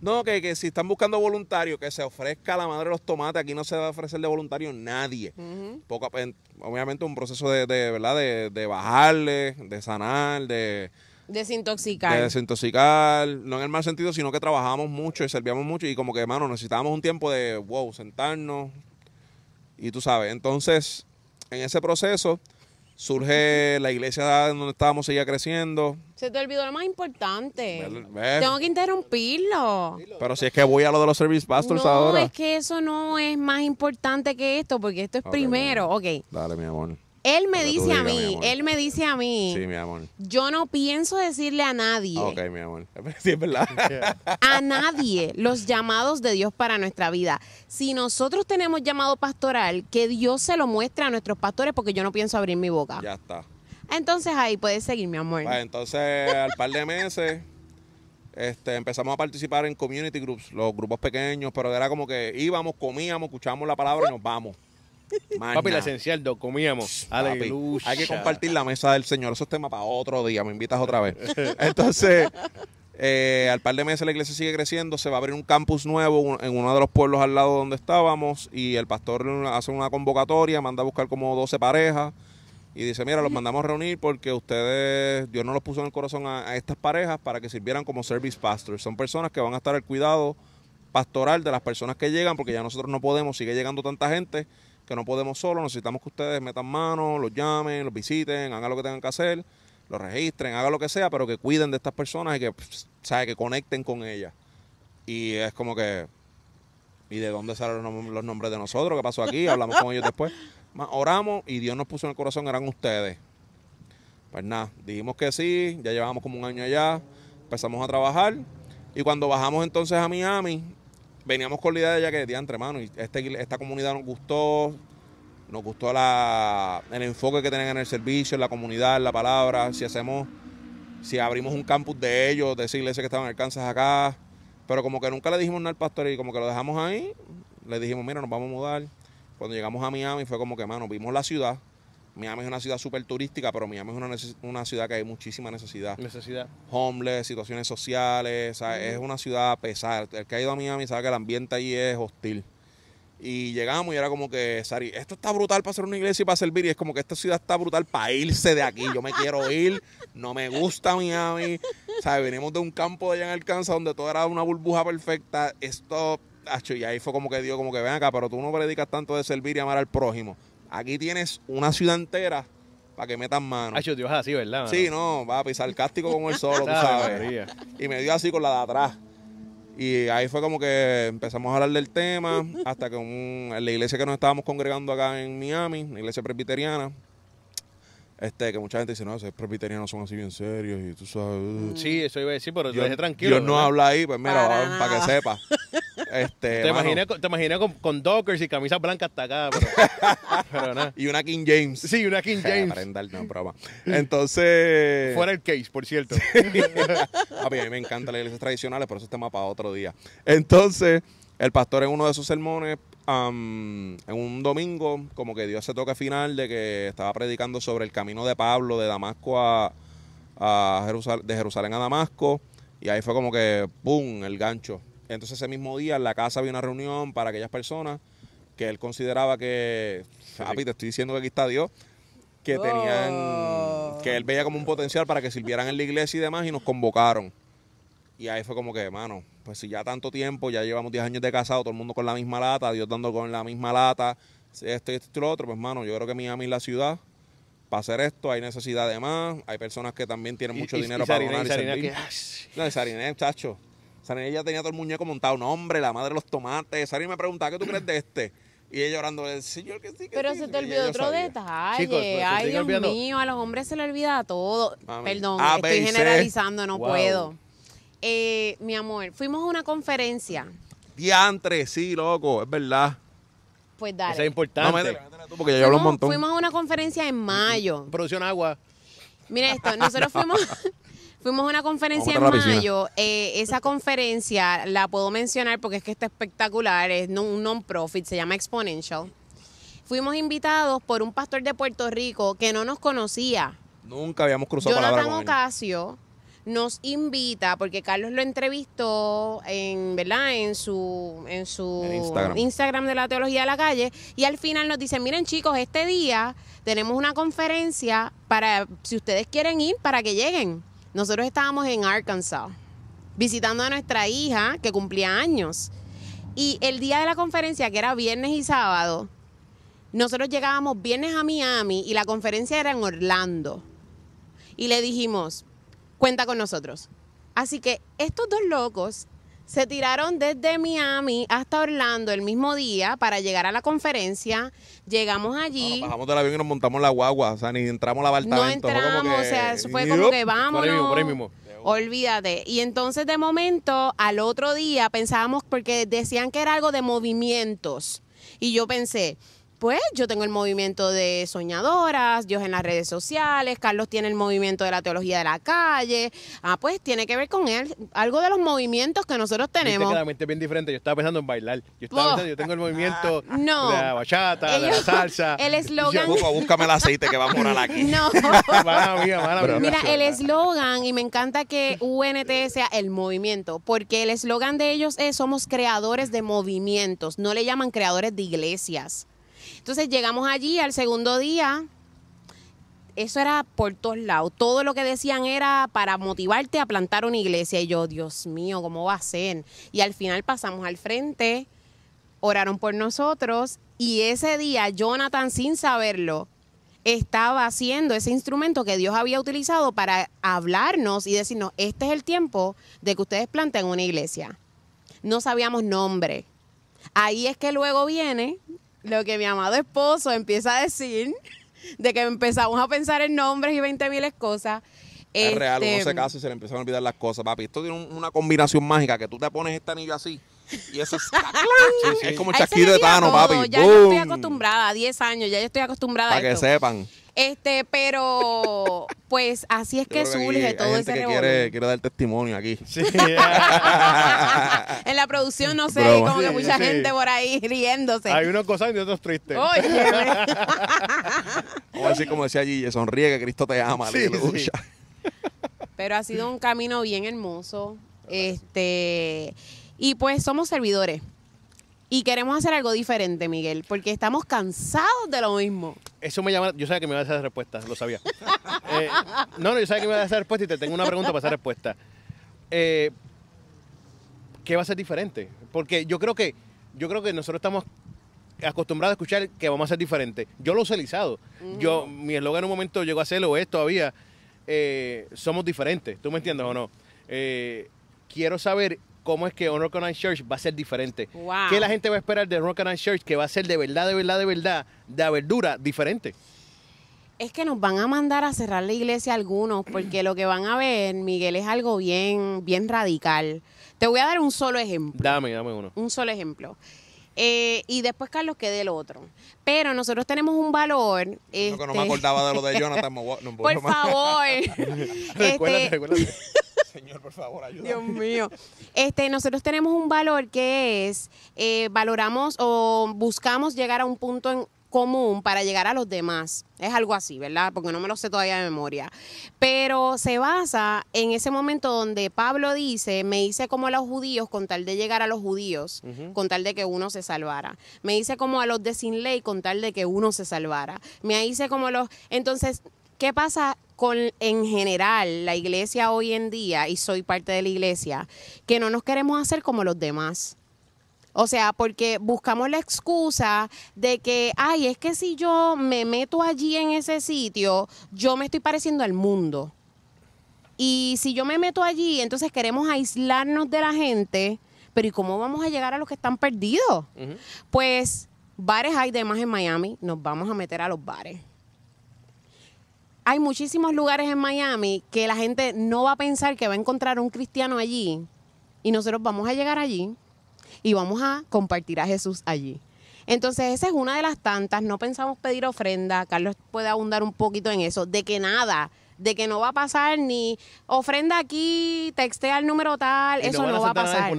No, que, si están buscando voluntarios, que se ofrezca la madre de los tomates, aquí no se va a ofrecer de voluntario nadie. obviamente un proceso de, ¿verdad? De, de, bajarle, de sanar, de... Desintoxicar. De desintoxicar, no en el mal sentido, sino que trabajamos mucho y servíamos mucho y como que, hermano, necesitábamos un tiempo de, wow, sentarnos. Y tú sabes, entonces, en ese proceso surge la iglesia donde estábamos, seguía creciendo. Se te olvidó lo más importante. Tengo que interrumpirlo. Pero si es que voy a lo de los service pastors no, ahora. No, es que eso no es más importante que esto, porque esto es primero. Ok. Dale, mi amor. Él me dice a mí, él me dice a mí. Sí, mi amor. Yo no pienso decirle a nadie. Ah, ok, mi amor. es verdad. a nadie los llamados de Dios para nuestra vida. Si nosotros tenemos llamado pastoral, que Dios se lo muestre a nuestros pastores porque yo no pienso abrir mi boca. Ya está. Entonces ahí puedes seguir, mi amor. Pues, entonces, al par de meses. Este, empezamos a participar en community groups, los grupos pequeños, pero era como que íbamos, comíamos, escuchábamos la palabra y nos vamos. Papel Papi, la esencial, comíamos. hay que compartir la mesa del Señor. Eso es tema para otro día. Me invitas otra vez. Entonces, eh, al par de meses la iglesia sigue creciendo. Se va a abrir un campus nuevo en uno de los pueblos al lado donde estábamos. Y el pastor hace una convocatoria, manda a buscar como 12 parejas. Y dice, mira, los mandamos a reunir porque ustedes, Dios no los puso en el corazón a estas parejas para que sirvieran como service pastors. Son personas que van a estar al cuidado pastoral de las personas que llegan, porque ya nosotros no podemos, sigue llegando tanta gente que no podemos solo, necesitamos que ustedes metan manos los llamen, los visiten, hagan lo que tengan que hacer, los registren, hagan lo que sea, pero que cuiden de estas personas y que, sabe, que conecten con ellas. Y es como que, ¿y de dónde salen los, nombres de nosotros? ¿Qué pasó aquí? Hablamos con ellos después. oramos y Dios nos puso en el corazón, eran ustedes. Pues nada, dijimos que sí, ya llevamos como un año allá, empezamos a trabajar y cuando bajamos entonces a Miami, veníamos con la idea de ya que de entre manos, y este esta comunidad nos gustó, nos gustó el enfoque que tienen en el servicio, en la comunidad, en la palabra, si hacemos, si abrimos un campus de ellos, de esa iglesia que estaba en Arkansas acá, pero como que nunca le dijimos nada al pastor y como que lo dejamos ahí, le dijimos, mira, nos vamos a mudar. Cuando llegamos a Miami fue como que, mano, vimos la ciudad, Miami es una ciudad súper turística, pero Miami es una, ciudad que hay muchísima necesidad. Necesidad. Homeless, situaciones sociales, es una ciudad pesada. El que ha ido a Miami sabe que el ambiente ahí es hostil. Y llegamos y era como que, Sari, esto está brutal para ser una iglesia y para servir. Y es como que esta ciudad está brutal para irse de aquí. Yo me quiero ir, no me gusta Miami. ¿Sabes? Venimos de un campo de allá en Arkansas donde todo era una burbuja perfecta. Esto, y ahí fue como que dio como que, ven acá, pero tú no predicas tanto de servir y amar al prójimo. Aquí tienes una ciudad entera para que metan mano. Ay, Dios así, ¿verdad? Sí, no, va, cástico con el solo, tú ah, sabes. Y me dio así con la de atrás. Y ahí fue como que empezamos a hablar del tema, hasta que en la iglesia que nos estábamos congregando acá en Miami, la iglesia presbiteriana, este, que mucha gente dice, no, esos presbiterianos son así bien serios y tú sabes. Uh". Sí, eso iba a decir, pero yo, tranquilo. Dios no, habla ahí, pues mira, para, para que sepa. Este, te, imaginé, con- te Dockers y camisas blancas hasta acá, Y una King James. Sí, una King James. Entonces. Fuera el case, por cierto. a mí me encantan las iglesias tradicionales, pero eso está tema para otro día. Entonces, el pastor en uno de sus sermones, en un domingo, como que dio ese toque final de que estaba predicando sobre el camino de Pablo de Damasco a, Jerusalén a Damasco. Y ahí fue como que, ¡pum!, el gancho. Entonces ese mismo día en la casa había una reunión para aquellas personas que él consideraba que, te estoy diciendo que aquí está Dios, que tenían, oh. que él veía como un potencial para que sirvieran en la iglesia y demás y nos convocaron. Y ahí fue como que, hermano, pues si ya tanto tiempo, ya llevamos 10 años de casado, todo el mundo con la misma lata, Dios dando con la misma lata, esto y esto y lo otro, pues hermano, yo creo que Miami es la ciudad para hacer esto, hay necesidad de más, hay personas que también tienen mucho dinero para donar y, servir. No No, chacho, ella tenía todo el muñeco montado. Un hombre, la madre de los tomates. Sarin me preguntaba, ¿qué tú crees de este? Y ella llorando, el señor que sí, que Pero se te olvidó otro de detalle. Ay, Dios mío, a los hombres se le olvida todo. Perdón, ah, estoy generalizando, no puedo. Eh, mi amor, fuimos a una conferencia. Diantre, sí, loco, es verdad. Pues dale. es importante. No, tú porque ya hablo un montón. Fuimos a una conferencia en mm, mm. mayo. Producción agua. Mira esto, nosotros fuimos... Fuimos a una conferencia en mayo. Eh, esa conferencia la puedo mencionar porque es que está espectacular. Es un non-profit, se llama Exponential. Fuimos invitados por un pastor de Puerto Rico que no nos conocía. Nunca habíamos cruzado Jonathan con Ocasio nos invita, porque Carlos lo entrevistó en, ¿verdad? en su, en su Instagram. de la Teología de la Calle, y al final nos dice, miren chicos, este día tenemos una conferencia para, si ustedes quieren ir, para que lleguen. Nosotros estábamos en Arkansas visitando a nuestra hija que cumplía años. Y el día de la conferencia, que era viernes y sábado, nosotros llegábamos viernes a Miami y la conferencia era en Orlando. Y le dijimos, cuenta con nosotros. Así que estos dos locos se tiraron desde Miami hasta Orlando el mismo día para llegar a la conferencia. Llegamos allí. bajamos del avión y nos montamos la guagua. O sea, ni entramos al la No entramos, o sea, fue como que vamos. Por ahí mismo, por ahí mismo. Olvídate. Y entonces de momento, al otro día pensábamos, porque decían que era algo de movimientos. Y yo pensé, pues yo tengo el movimiento de soñadoras, Dios en las redes sociales, Carlos tiene el movimiento de la teología de la calle. Ah, pues tiene que ver con él, algo de los movimientos que nosotros tenemos. es bien diferente, yo estaba pensando en bailar. Yo tengo el movimiento ah, de la bachata, de la salsa. El eslogan. Búscame el aceite que va a morar aquí. No. Mira, el eslogan, y me encanta que UNT sea el movimiento, porque el eslogan de ellos es somos creadores de movimientos, no le llaman creadores de iglesias. Entonces llegamos allí al segundo día. Eso era por todos lados. Todo lo que decían era para motivarte a plantar una iglesia. Y yo, Dios mío, ¿cómo va a ser? Y al final pasamos al frente, oraron por nosotros. Y ese día, Jonathan, sin saberlo, estaba haciendo ese instrumento que Dios había utilizado para hablarnos y decirnos, este es el tiempo de que ustedes planten una iglesia. No sabíamos nombre. Ahí es que luego viene lo que mi amado esposo empieza a decir, de que empezamos a pensar en nombres y 20 miles cosas. Es este, real, uno se este, casa y se le empiezan a olvidar las cosas, papi. Esto tiene una combinación mágica, que tú te pones este anillo así y eso es... es como el chasquido de Tano, papi. Ya estoy acostumbrada, 10 años, ya yo estoy acostumbrada Para a Para que sepan. Este, pero pues así es que surge todo ese que quiero dar testimonio aquí. en la producción, no sé, hay como que mucha gente por ahí riéndose. Hay unos cosas y otros tristes. Oye. o así como decía allí sonríe que Cristo te ama, sí, aleluya. Pero ha sido un camino bien hermoso. Este, y pues somos servidores. Y queremos hacer algo diferente, Miguel, porque estamos cansados de lo mismo. Eso me llama. Yo sabía que me iba a hacer respuesta, lo sabía. Eh, no, no, yo sabía que me iba a hacer respuesta y te tengo una pregunta para esa respuesta. Eh, ¿Qué va a ser diferente? Porque yo creo que, yo creo que nosotros estamos acostumbrados a escuchar que vamos a ser diferente. Yo lo he utilizado. Yo, mi eslogan en un momento llegó a hacerlo, es todavía. Eh, somos diferentes, ¿tú me entiendes o no? quiero saber cómo es que un Rock and Church va a ser diferente. ¿Qué la gente va a esperar de Rock and Church que va a ser de verdad, de verdad, de verdad, de verdura diferente? Es que nos van a mandar a cerrar la iglesia algunos, porque lo que van a ver, Miguel, es algo bien, bien radical. Te voy a dar un solo ejemplo. Dame, dame uno. Un solo ejemplo. Eh, y después Carlos quede el otro. Pero nosotros tenemos un valor. No, que no me este, acordaba de lo de Jonathan. por favor. recuérdate, recuérdate. Señor, por favor, ayúdame. Dios mío. Este, nosotros tenemos un valor que es, eh, valoramos o buscamos llegar a un punto en común para llegar a los demás. Es algo así, ¿verdad? Porque no me lo sé todavía de memoria. Pero se basa en ese momento donde Pablo dice, me hice como a los judíos con tal de llegar a los judíos, con tal de que uno se salvara. Me hice como a los de sin ley con tal de que uno se salvara. Me hice como los... Entonces, ¿qué pasa con en general la iglesia hoy en día, y soy parte de la iglesia, que no nos queremos hacer como los demás. O sea, porque buscamos la excusa de que, ay, es que si yo me meto allí en ese sitio, yo me estoy pareciendo al mundo. Y si yo me meto allí, entonces queremos aislarnos de la gente, pero ¿y cómo vamos a llegar a los que están perdidos? Pues bares hay de más en Miami, nos vamos a meter a los bares hay muchísimos lugares en Miami que la gente no va a pensar que va a encontrar un cristiano allí y nosotros vamos a llegar allí y vamos a compartir a Jesús allí. Entonces, esa es una de las tantas. No pensamos pedir ofrenda. Carlos puede abundar un poquito en eso. De que nada, de que no va a pasar ni ofrenda aquí, textea al número tal, eso no, va a pasar.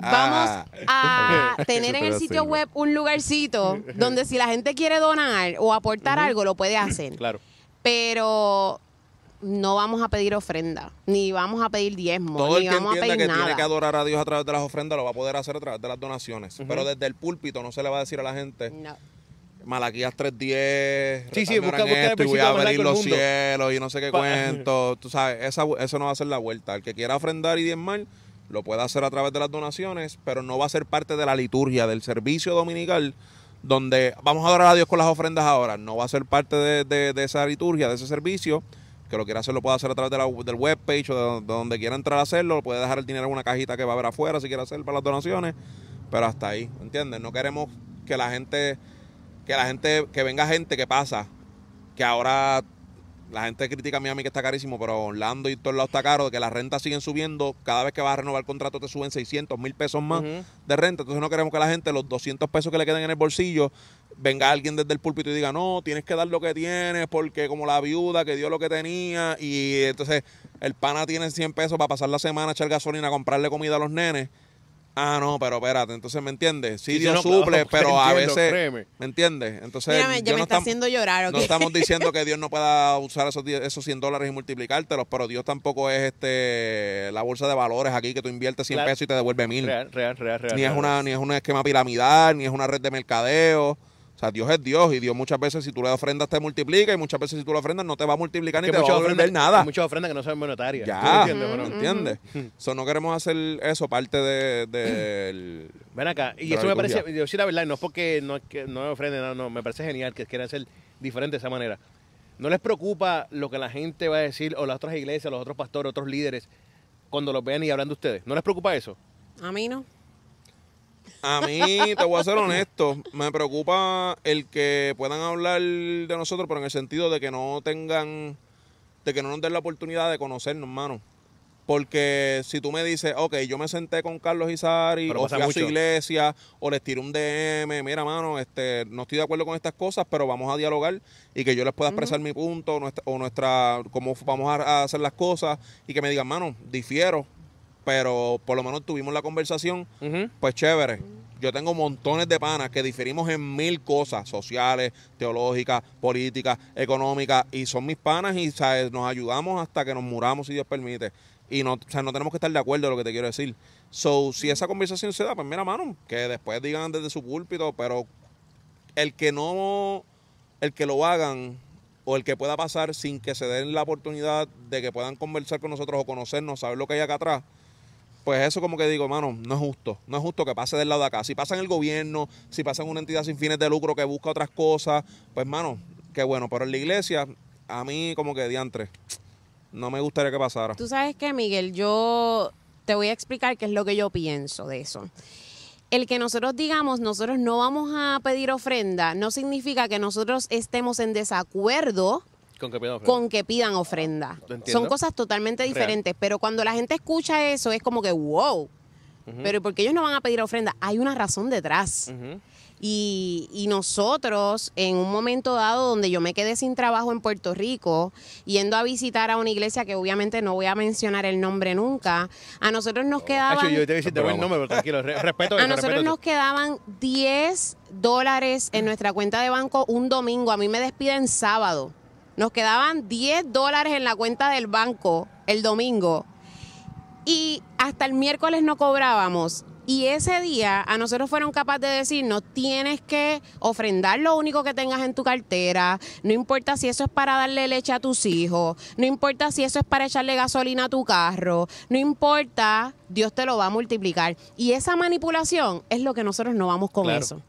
Vamos ah. a tener en el sitio web un lugarcito donde si la gente quiere donar o aportar algo, lo puede hacer. Claro. Pero no vamos a pedir ofrenda, ni vamos a pedir diezmo, Todo ni vamos a pedir que tiene que adorar a Dios a través de las ofrendas lo va a poder hacer a través de las donaciones. Pero desde el púlpito no se le va a decir a la gente. No. Malaquías 3.10, sí, sí, busca, voy a abrir los cielos y no sé qué cuento. Tú sabes, eso no va a ser la vuelta. El que quiera ofrendar y diezmar, lo puede hacer a través de las donaciones, pero no va a ser parte de la liturgia, del servicio dominical, donde vamos a adorar a Dios con las ofrendas ahora. No va a ser parte de, esa liturgia, de ese servicio. Que lo quiera hacer, lo puede hacer a través del webpage o donde quiera entrar a hacerlo. Puede dejar el dinero en una cajita que va a haber afuera si quiere hacer para las donaciones. Pero hasta ahí, ¿entiendes? No queremos que la gente, que la gente, que venga gente que pasa, que ahora la gente critica a mí que está carísimo, pero Orlando y todos lados está caro, que las rentas siguen subiendo. Cada vez que vas a renovar el contrato te suben 600 mil pesos más de renta. Entonces no queremos que la gente, los 200 pesos que le queden en el bolsillo, venga alguien desde el púlpito y diga, no, tienes que dar lo que tienes, porque como la viuda que dio lo que tenía, y entonces el pana tiene 100 pesos para pasar la semana, echar gasolina, comprarle comida a los nenes. Ah, no, pero espérate, entonces, ¿me entiendes? Sí, Dios suple, pero a veces, ¿me entiendes? Entonces, Mírame, me no haciendo llorar, estamos diciendo que Dios no pueda usar esos, esos 100 dólares y multiplicártelos, pero Dios tampoco es este la bolsa de valores aquí que tú inviertes 100 pesos y te devuelve 1000. Real, real, Ni, es una, ni es un esquema piramidal, ni es una red de mercadeo. O sea, Dios es Dios y Dios muchas veces si tú le ofrendas te multiplica y muchas veces si tú le ofrendas no te va a multiplicar ni te va a ofrender nada. Hay muchas ofrendas que no son monetarias. Ya, entiendes? ¿no? queremos hacer eso parte del... Ven acá, y eso me parece, yo sí la verdad, no es porque no, que no me ofrenden, no, no, me parece genial que quieran ser diferente de esa manera. ¿No les preocupa lo que la gente va a decir o las otras iglesias, los otros pastores, otros líderes, cuando los vean y hablan de ustedes? ¿No les preocupa eso? A mí no. A mí, te voy a ser honesto, me preocupa el que puedan hablar de nosotros, pero en el sentido de que no tengan, de que no nos den la oportunidad de conocernos, hermano. Porque si tú me dices, ok, yo me senté con Carlos Isari, o fui a su iglesia, o les tiro un DM, mira, mano, este, no estoy de acuerdo con estas cosas, pero vamos a dialogar y que yo les pueda expresar mi punto o nuestra, cómo vamos a, hacer las cosas y que me digan, mano, difiero, pero por lo menos tuvimos la conversación, pues chévere. Yo tengo montones de panas que diferimos en mil cosas sociales, teológicas, políticas, económicas, y son mis panas y ¿sabes? nos ayudamos hasta que nos muramos, si Dios permite. Y no, o sea, no tenemos que estar de acuerdo en lo que te quiero decir. So, si esa conversación se da, pues mira, mano, que después digan desde su púlpito, pero el que no, el que lo hagan, o el que pueda pasar sin que se den la oportunidad de que puedan conversar con nosotros o conocernos, saber lo que hay acá atrás, pues eso como que digo, mano, no es justo. No es justo que pase del lado de acá. Si pasa en el gobierno, si pasa en una entidad sin fines de lucro que busca otras cosas, pues, mano, qué bueno. Pero en la iglesia, a mí como que diantre, no me gustaría que pasara. Tú sabes que, Miguel, yo te voy a explicar qué es lo que yo pienso de eso el que nosotros digamos nosotros no vamos a pedir ofrenda no significa que nosotros estemos en desacuerdo con que pidan ofrenda. Son cosas totalmente diferentes, pero cuando la gente escucha eso es como que, wow, Pero pero porque ellos no van a pedir ofrenda, hay una razón detrás. Y, nosotros, en un momento dado donde yo me quedé sin trabajo en Puerto Rico, yendo a visitar a una iglesia que obviamente no voy a mencionar el nombre nunca, a nosotros nos ah, quedaban. a nosotros nos quedaban 10 dólares en nuestra cuenta de banco un domingo. A mí me despiden sábado. Nos quedaban 10 dólares en la cuenta del banco el domingo y hasta el miércoles no cobrábamos. Y ese día a nosotros fueron capaces de decir, no tienes que ofrendar lo único que tengas en tu cartera, no importa si eso es para darle leche a tus hijos, no importa si eso es para echarle gasolina a tu carro, no importa, Dios te lo va a multiplicar. Y esa manipulación es lo que nosotros no vamos con eso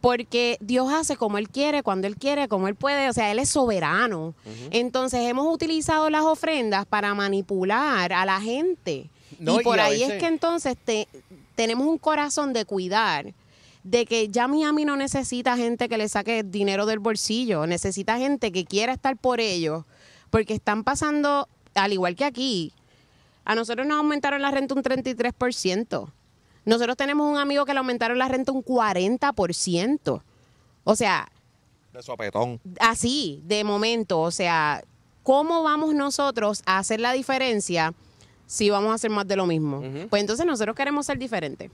porque Dios hace como Él quiere, cuando Él quiere, como Él puede, o sea, Él es soberano. Entonces hemos utilizado las ofrendas para manipular a la gente. y por ahí es que entonces tenemos un corazón de cuidar de que ya Miami no necesita gente que le saque dinero del bolsillo, necesita gente que quiera estar por ellos, porque están pasando, al igual que aquí, a nosotros nos aumentaron la renta un 33%. Nosotros tenemos un amigo que le aumentaron la renta un 40%. O sea... De apetón. Así, de momento. O sea, ¿cómo vamos nosotros a hacer la diferencia si vamos a hacer más de lo mismo? Pues entonces nosotros queremos ser diferentes.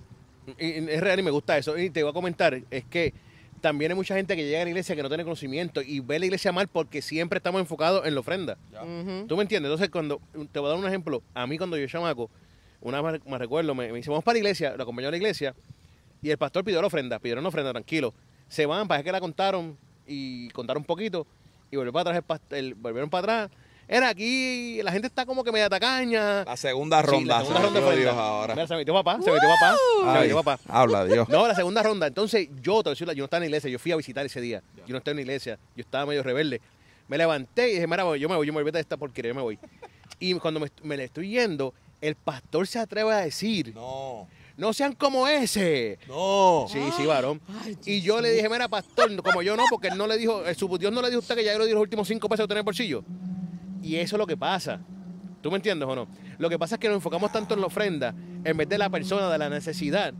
Es real y me gusta eso. Y te voy a comentar, es que también hay mucha gente que llega a la iglesia que no tiene conocimiento y ve la iglesia mal porque siempre estamos enfocados en la ofrenda. ¿Tú me entiendes? Entonces, cuando te voy a dar un ejemplo, a mí cuando yo chamaco, una vez me recuerdo, me, me para la iglesia, lo acompañó a la iglesia, y el pastor pidió la ofrenda, pidieron la ofrenda, tranquilo. Se van, parece que la contaron, y contaron un poquito, y volvieron para atrás, el, volvieron para atrás. Era aquí, la gente está como que media atacaña La segunda ronda. la segunda ronda Dios ahora. se metió papá, se metió papá, se metió papá. Habla Dios. No, la segunda ronda. Entonces yo, yo no estaba en la iglesia, yo fui a visitar ese día. Yo no estaba en la iglesia, yo estaba medio rebelde. Me levanté y dije, mira, yo me voy, yo me voy de esta porquería, yo me voy. Y cuando me, me le estoy yendo, el pastor se atreve a decir. No. No sean como ese. No. Sí, sí, varón. y yo le dije, mira pastor, como yo no, porque él no le dijo, el, eh, Dios no le dijo a usted que ya yo le di los últimos cinco pesos que tener el bolsillo. Y eso es lo que pasa. ¿Tú me entiendes o no? Lo que pasa es que nos enfocamos tanto en la ofrenda en vez de la persona, de la necesidad.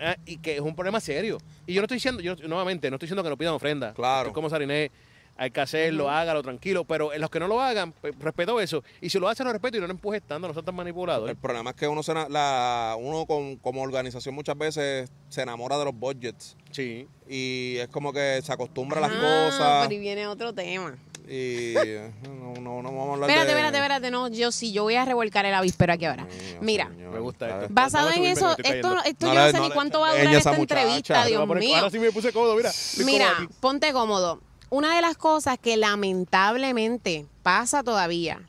Ah, y que es un problema serio. Y yo no estoy diciendo, yo nuevamente, no estoy diciendo que no pidan ofrenda. Claro. como Sariné hay que hacerlo, hágalo tranquilo, pero en eh, los que no lo hagan, pues, respeto eso. Y si lo hacen, lo respeto y no lo empujes estando, no se tan manipulados. El problema es que uno, se, la, uno con, como organización muchas veces se enamora de los budgets. Sí. Y es como que se acostumbra a las ah, cosas. Pero y viene otro tema. Y eh, no, no, vamos a hablar Espérate, de... espérate, espérate. No, yo sí, yo voy a revolcar el avispero aquí ahora. Mira, me gusta esto. Basado en eso, esto, esto yo no sé ni cuánto va a durar esta entrevista, Dios mío. Ahora sí me puse cómodo, mira. Mira, ponte cómodo una de las cosas que lamentablemente pasa todavía,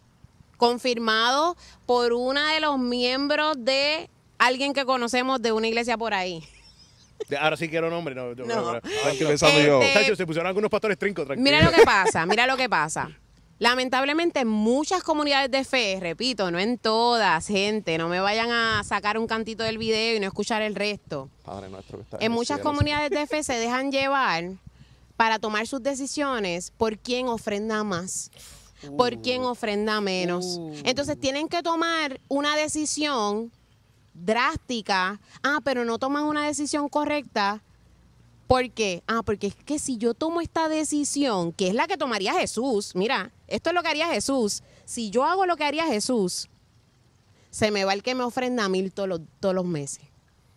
confirmado por uno de los miembros de alguien que conocemos de una iglesia por ahí. Ahora sí quiero nombre. No, no, no. yo. Este, se pusieron algunos pastores trinco, Tranquilo. Mira lo que pasa, mira lo que pasa. Lamentablemente muchas comunidades de fe, repito, no en todas, gente, no me vayan a sacar un cantito del video y no escuchar el resto. Padre nuestro que está en, en muchas comunidades de fe se dejan llevar para tomar sus decisiones por quién ofrenda más, por quién uh. ofrenda menos. Uh. Entonces tienen que tomar una decisión drástica, ah, pero no toman una decisión correcta. ¿Por qué? Ah, porque es que si yo tomo esta decisión, que es la que tomaría Jesús, mira, esto es lo que haría Jesús, si yo hago lo que haría Jesús, se me va el que me ofrenda a mil todos los, meses.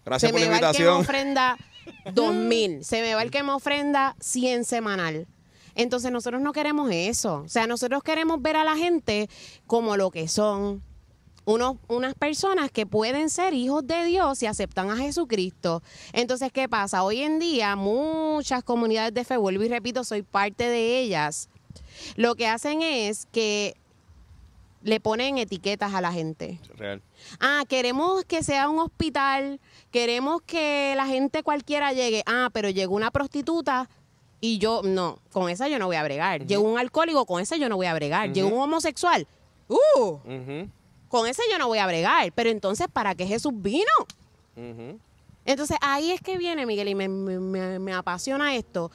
Gracias por la invitación. el que me ofrenda 2.000. Se me va el que me ofrenda 100 semanal. Entonces nosotros no queremos eso. O sea, nosotros queremos ver a la gente como lo que son. unas personas que pueden ser hijos de Dios y aceptan a Jesucristo. Entonces, ¿qué pasa? Hoy en día muchas comunidades de fe, vuelvo y repito, soy parte de ellas. Lo que hacen es que le ponen etiquetas a la gente. Real. Ah, queremos que sea un hospital Queremos que la gente cualquiera llegue, ah, pero llegó una prostituta y yo, no, con esa yo no voy a bregar. Llegó un alcohólico, con ese yo no voy a bregar. Llegó un homosexual, uh, con ese yo no voy a bregar. Pero entonces, ¿para qué Jesús vino? Entonces ahí es que viene, Miguel, y me, me, me, apasiona esto.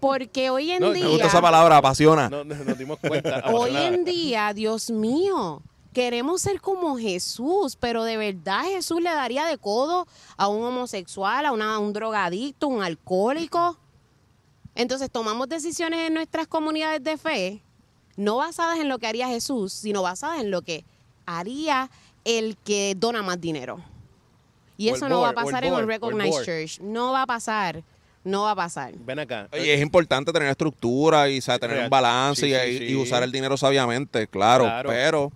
Porque hoy en día. Me gusta esa palabra, apasiona. nos dimos cuenta. hoy en día, Dios mío, queremos ser como Jesús, pero de verdad Jesús le daría de codo a un homosexual, a, una, un drogadicto, un alcohólico. Entonces tomamos decisiones en nuestras comunidades de fe, no basadas en lo que haría Jesús, sino basadas en lo que haría el que dona más dinero. Y eso no va a pasar en un Recognized Church. No va a pasar. No va a pasar. Ven acá. Y es importante tener estructura y tener un balance y, usar el dinero sabiamente, claro. pero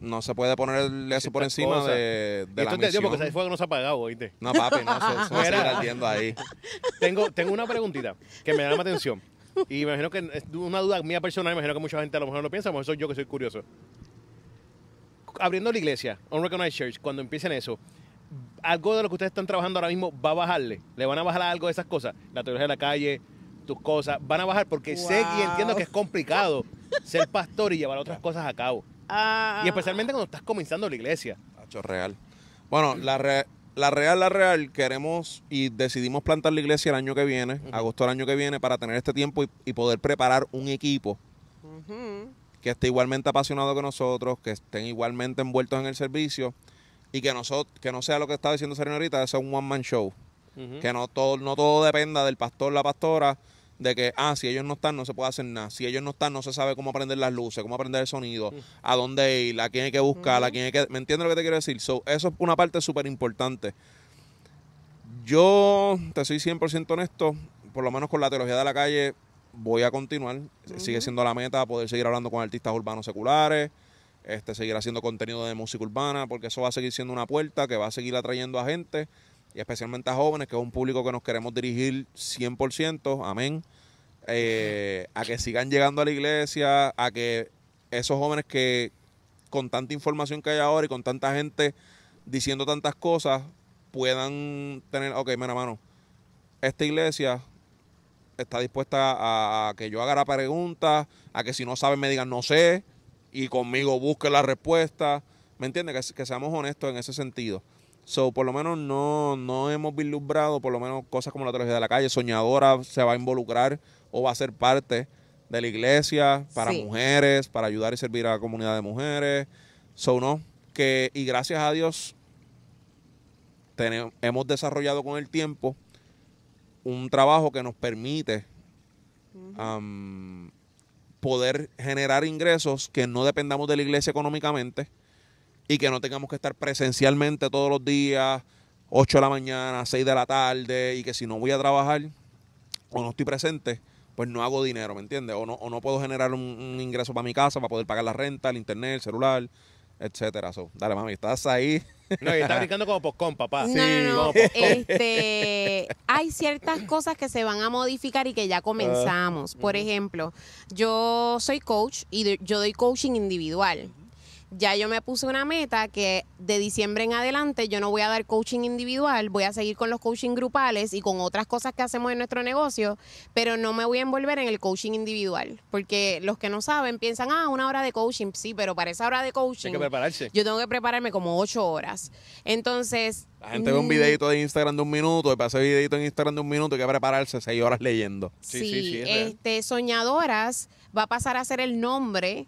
no se puede poner eso por encima de, la misión. Tío, porque ese fuego no se ha apagado, ¿oíste? No, papi, no, se, se va a ahí. Tengo, tengo una preguntita que me llama atención. Y me imagino que es una duda mía personal, me imagino que mucha gente a lo mejor lo piensa, pero eso soy yo que soy curioso. Abriendo la iglesia, Unrecognized Church, cuando empiecen eso, algo de lo que ustedes están trabajando ahora mismo va a bajarle. Le van a bajar algo de esas cosas. La teología de la calle, tus cosas, van a bajar porque sé y entiendo que es complicado ser pastor y llevar otras cosas a cabo. Ah. Y especialmente cuando estás comenzando la iglesia. Bueno, la, la real, la real, queremos y decidimos plantar la iglesia el año que viene, agosto del año que viene, para tener este tiempo y, poder preparar un equipo que esté igualmente apasionado que nosotros, que estén igualmente envueltos en el servicio y que, que no sea lo que estaba diciendo Serena ahorita, sea un one-man show. Que no todo, no todo dependa del pastor, la pastora, de que, ah, si ellos no están, no se puede hacer nada. Si ellos no están, no se sabe cómo aprender las luces, cómo aprender el sonido, mm. a dónde ir, a quién hay que buscar, a quién hay que... ¿Me entiendes lo que te quiero decir? eso es una parte súper importante. Yo te soy 100% honesto, por lo menos con la teología de la calle, voy a continuar. Sigue siendo la meta poder seguir hablando con artistas urbanos seculares, este, seguir haciendo contenido de música urbana, porque eso va a seguir siendo una puerta que va a seguir atrayendo a gente y especialmente a jóvenes, que es un público que nos queremos dirigir 100%, amén, eh, a que sigan llegando a la iglesia, a que esos jóvenes que con tanta información que hay ahora y con tanta gente diciendo tantas cosas, puedan tener, ok, mira, mano, esta iglesia está dispuesta a, que yo haga la pregunta, a que si no saben me digan no sé, y conmigo busque la respuesta. ¿Me entiendes? que seamos honestos en ese sentido. So, por lo menos no, no hemos vislumbrado, por lo menos cosas como la teología de la calle. Soñadora se va a involucrar o va a ser parte de la iglesia para mujeres, para ayudar y servir a la comunidad de mujeres. So, no, que, y gracias a Dios, tenemos, hemos desarrollado con el tiempo un trabajo que nos permite poder generar ingresos que no dependamos de la iglesia económicamente y que no tengamos que estar presencialmente todos los días, 8 de la mañana, 6 de la tarde, y que si no voy a trabajar o no estoy presente, pues no hago dinero, ¿me entiendes? O no, o no puedo generar un, ingreso para mi casa, para poder pagar la renta, el internet, el celular, etcétera. dale, mami, estás ahí. No, y está brincando como postcón, papá. no, no. Este, hay ciertas cosas que se van a modificar y que ya comenzamos. Ah. Por ejemplo, yo soy coach y yo doy coaching individual ya yo me puse una meta que de diciembre en adelante yo no voy a dar coaching individual, voy a seguir con los coaching grupales y con otras cosas que hacemos en nuestro negocio, pero no me voy a envolver en el coaching individual, porque los que no saben piensan, ah, una hora de coaching, sí, pero para esa hora de coaching... Hay que prepararse. Yo tengo que prepararme como ocho horas. Entonces... La gente ve un mm, videito de Instagram de un minuto, y para ese videito en Instagram de un minuto hay que prepararse seis horas leyendo. Sí, sí, sí. este, Soñadoras va a pasar a ser el nombre